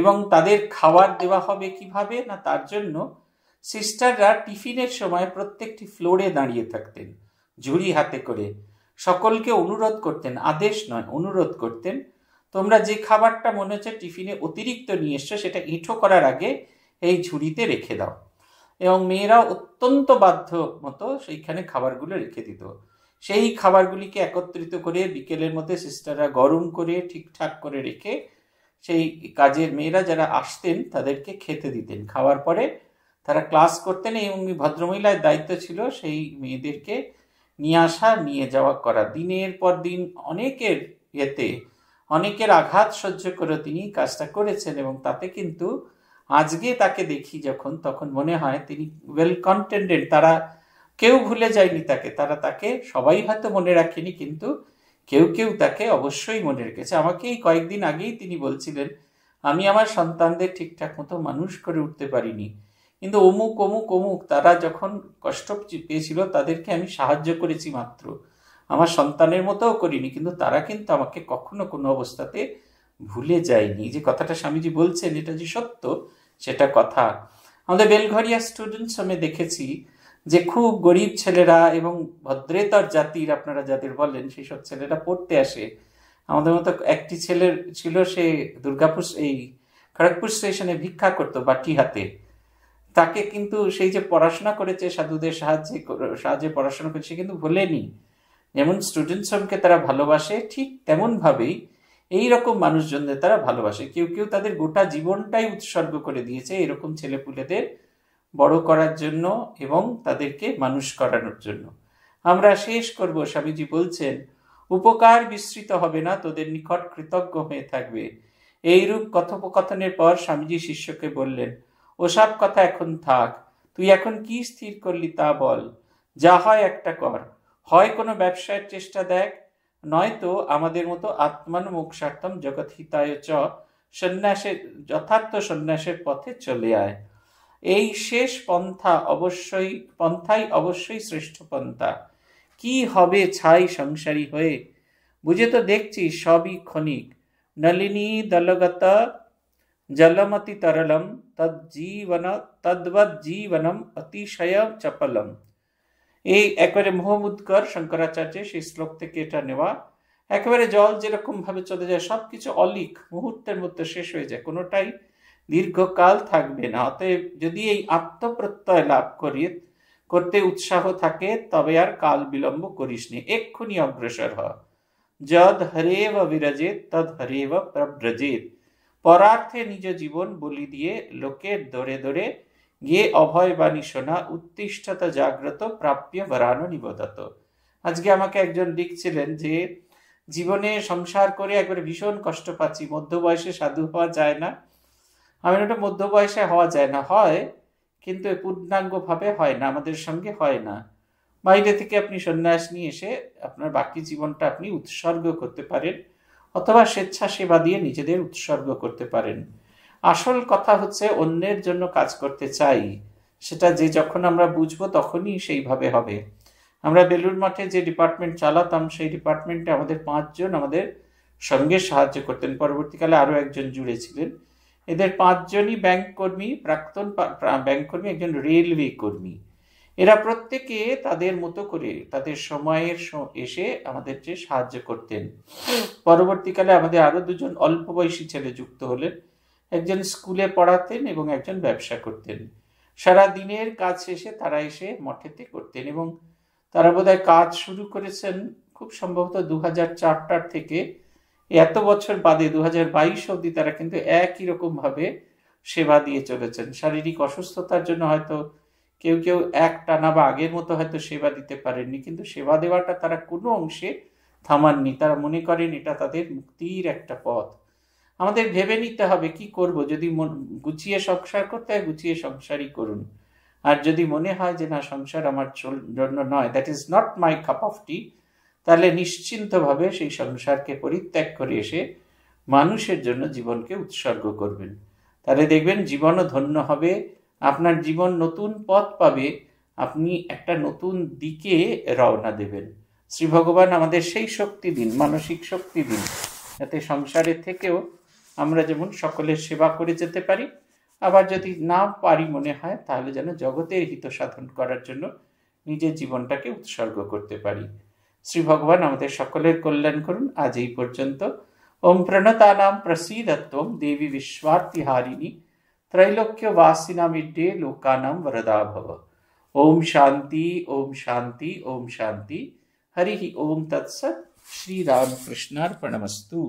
এবং তাদের খাবার দেওয়া হবে কিভাবে না তার জন্য সিস্টাররা টিফিনের সময় প্রত্যেকটি ফ্লোরে দাঁড়িয়ে থাকতেন ঝুড়ি হাতে করে সকলকে অনুরোধ করতেন আদেশ নয় অনুরোধ করতেন তোমরা যে খাবারটা মনে হচ্ছে টিফিনে অতিরিক্ত নিয়ে এসছো সেটা ইঁঠো করার আগে এই ঝুড়িতে রেখে দাও এবং মেয়েরা অত্যন্ত বাধ্য মতো সেইখানে খাবারগুলো রেখে দিত সেই খাবারগুলিকে একত্রিত করে বিকেলের মধ্যে সিস্টাররা গরম করে ঠিকঠাক করে রেখে সেই কাজের মেয়েরা যারা আসতেন তাদেরকে খেতে দিতেন খাওয়ার পরে তারা ক্লাস করতেন এবং ভদ্রমহিলার দায়িত্ব ছিল সেই মেয়েদেরকে নিয়ে আসা নিয়ে যাওয়া করা দিনের পর দিন অনেকের ইয়েতে অনেকের আঘাত সহ্য করে তিনি কাজটা করেছেন এবং তাতে কিন্তু আজকে তাকে দেখি যখন তখন মনে হয় তিনি ওয়েল কন্টেন্টেড তারা কেউ ভুলে যায়নি তাকে তারা তাকে সবাই হয়তো মনে রাখেনি কিন্তু কেউ কেউ তাকে অবশ্যই মনে রেখেছে আমাকে এই কয়েকদিন আগেই তিনি বলছিলেন আমি আমার সন্তানদের ঠিকঠাক মতো মানুষ করে উঠতে পারিনি কিন্তু অমুক অমুক অমুক তারা যখন কষ্ট পেয়েছিল তাদেরকে আমি সাহায্য করেছি মাত্র আমার সন্তানের মতোও করিনি কিন্তু তারা কিন্তু আমাকে কখনো কোনো অবস্থাতে ভুলে যায়নি যে কথাটা স্বামীজি বলছেন এটা যে সত্য সেটা কথা আমাদের বেলঘরিয়া স্টুডেন্টস আমি দেখেছি যে খুব গরিব ছেলেরা এবং ভদ্রেতর জাতির আপনারা যাদের বলেন সেই সব ছেলেরা পড়তে আসে আমাদের মতো একটি ছেলের ছিল সে দুর্গাপুর এই খড়গপুর স্টেশনে ভিক্ষা করতো বাটি হাতে তাকে কিন্তু সেই যে পড়াশোনা করেছে সাধুদের সাহায্যে সাহায্যে পড়াশোনা করেছে কিন্তু ভোলেনি যেমন স্টুডেন্টস তারা ভালোবাসে ঠিক তেমনভাবেই এই রকম মানুষজনদের তারা ভালোবাসে কেউ কেউ তাদের গোটা জীবনটাই উৎসর্গ করে দিয়েছে এরকম ছেলেপুলেদের বড় করার জন্য এবং তাদেরকে মানুষ করানোর জন্য আমরা শেষ করব স্বামীজি বলছেন উপকার বিস্তৃত হবে না তোদের নিকট কৃতজ্ঞ হয়ে থাকবে এইরূপ কথোপকথনের পর স্বামীজি শিষ্যকে বললেন ওসব কথা এখন থাক তুই এখন কি স্থির করলি তা বল যা হয় একটা কর হয় কোনো ব্যবসায়ের চেষ্টা দেখ নয়তো আমাদের মতো আত্মান মোক্ষার্থম জগৎ হিতায় চ সন্ন্যাসের যথার্থ সন্ন্যাসের পথে চলে আয় এই শেষ পন্থা অবশ্যই পন্থাই অবশ্যই শ্রেষ্ঠ পন্থা কি হবে ছাই সংসারী হয়ে বুঝে তো দেখছি সবই ক্ষণিক নলিনী দলগত জলমতি তরলম তজ্জীবন তদ্বৎ জীবনম অতিশয় চপলম এই একবারে মোহাম্মদকর শঙ্করাচার্যের সেই শ্লোক থেকে এটা নেওয়া একেবারে জল যেরকম ভাবে চলে যায় সবকিছু অলিক মুহূর্তের মধ্যে শেষ হয়ে যায় কোনোটাই দীর্ঘকাল থাকবে না অতএব যদি এই আত্মপ্রত্যয় লাভ করি করতে উৎসাহ থাকে তবে আর কাল বিলম্ব করিস নি এক্ষুনি অগ্রসর হ যদ হরেব বিরাজেত তদ হরেব প্রব্রজে পরার্থে নিজ জীবন বলি দিয়ে লোকের দরে দরে গিয়ে অভয় বাণী শোনা উত্তিষ্ঠতা জাগ্রত প্রাপ্য বরান নিবদত আজকে আমাকে একজন লিখছিলেন যে জীবনে সংসার করে একবার ভীষণ কষ্ট পাচ্ছি মধ্য বয়সে সাধু হওয়া যায় না আমি ওটা মধ্য বয়সে হওয়া যায় না হয় কিন্তু পূর্ণাঙ্গভাবে হয় না আমাদের সঙ্গে হয় না বাইরে থেকে আপনি সন্ন্যাস নিয়ে এসে আপনার বাকি জীবনটা আপনি উৎসর্গ করতে পারেন অথবা স্বেচ্ছা সেবা দিয়ে নিজেদের উৎসর্গ করতে পারেন আসল কথা হচ্ছে অন্যের জন্য কাজ করতে চাই সেটা যে যখন আমরা বুঝবো তখনই সেইভাবে হবে আমরা বেলুর মঠে যে ডিপার্টমেন্ট চালাতাম সেই ডিপার্টমেন্টে আমাদের পাঁচজন আমাদের সঙ্গে সাহায্য করতেন পরবর্তীকালে আরও একজন জুড়েছিলেন ছিলেন এদের পাঁচজনই ব্যাংক কর্মী প্রাক্তন ব্যাংক কর্মী একজন রেলওয়ে কর্মী এরা প্রত্যেকে তাদের মতো করে তাদের সময়ের এসে আমাদের যে সাহায্য করতেন পরবর্তীকালে আমাদের আরও দুজন অল্প বয়সী ছেলে যুক্ত হলেন একজন স্কুলে পড়াতেন এবং একজন ব্যবসা করতেন সারা দিনের কাজ শেষে তারা এসে মঠেতে করতেন এবং তারা বোধহয় কাজ শুরু করেছেন খুব সম্ভবত দু হাজার থেকে এত বছর বাদে দু হাজার বাইশ অবধি তারা কিন্তু একই রকমভাবে সেবা দিয়ে চলেছেন শারীরিক অসুস্থতার জন্য হয়তো কেউ কেউ এক টানা বা আগের মতো হয়তো সেবা দিতে পারেননি কিন্তু সেবা দেওয়াটা তারা কোনো অংশে থামাননি তারা মনে করেন এটা তাদের মুক্তির একটা পথ আমাদের ভেবে নিতে হবে কি করব যদি গুছিয়ে সংসার করতে হয় গুছিয়ে সংসারই করুন আর যদি মনে হয় যে না সংসার আমার জন্য নয় that is not my cup of tea তাহলে নিশ্চিন্তভাবে সেই সংসারকে পরিত্যাগ করে এসে মানুষের জন্য জীবনকে উৎসর্গ করবেন তাহলে দেখবেন জীবনও ধন্য হবে আপনার জীবন নতুন পথ পাবে আপনি একটা নতুন দিকে রওনা দেবেন শ্রী ভগবান আমাদের সেই শক্তি দিন মানসিক শক্তি দিন যাতে সংসারের থেকেও আমরা যেমন সকলের সেবা করে যেতে পারি আবার যদি না পারি মনে হয় তাহলে যেন জগতের হিত সাধন করার জন্য নিজের জীবনটাকে উৎসর্গ করতে পারি শ্রী ভগবান আমাদের সকলের কল্যাণ করুন আজ এই পর্যন্ত ওম প্রণতানাম প্রসীদত্বম দেবী বিশ্বার্থিহারিণী त्रैलोक्य वासिना मिड्डे लोकानाम वरदा भव ओम शांति ओम शांति ओम शांति हरि ओम तत्सत श्री राम कृष्णार्पणमस्तु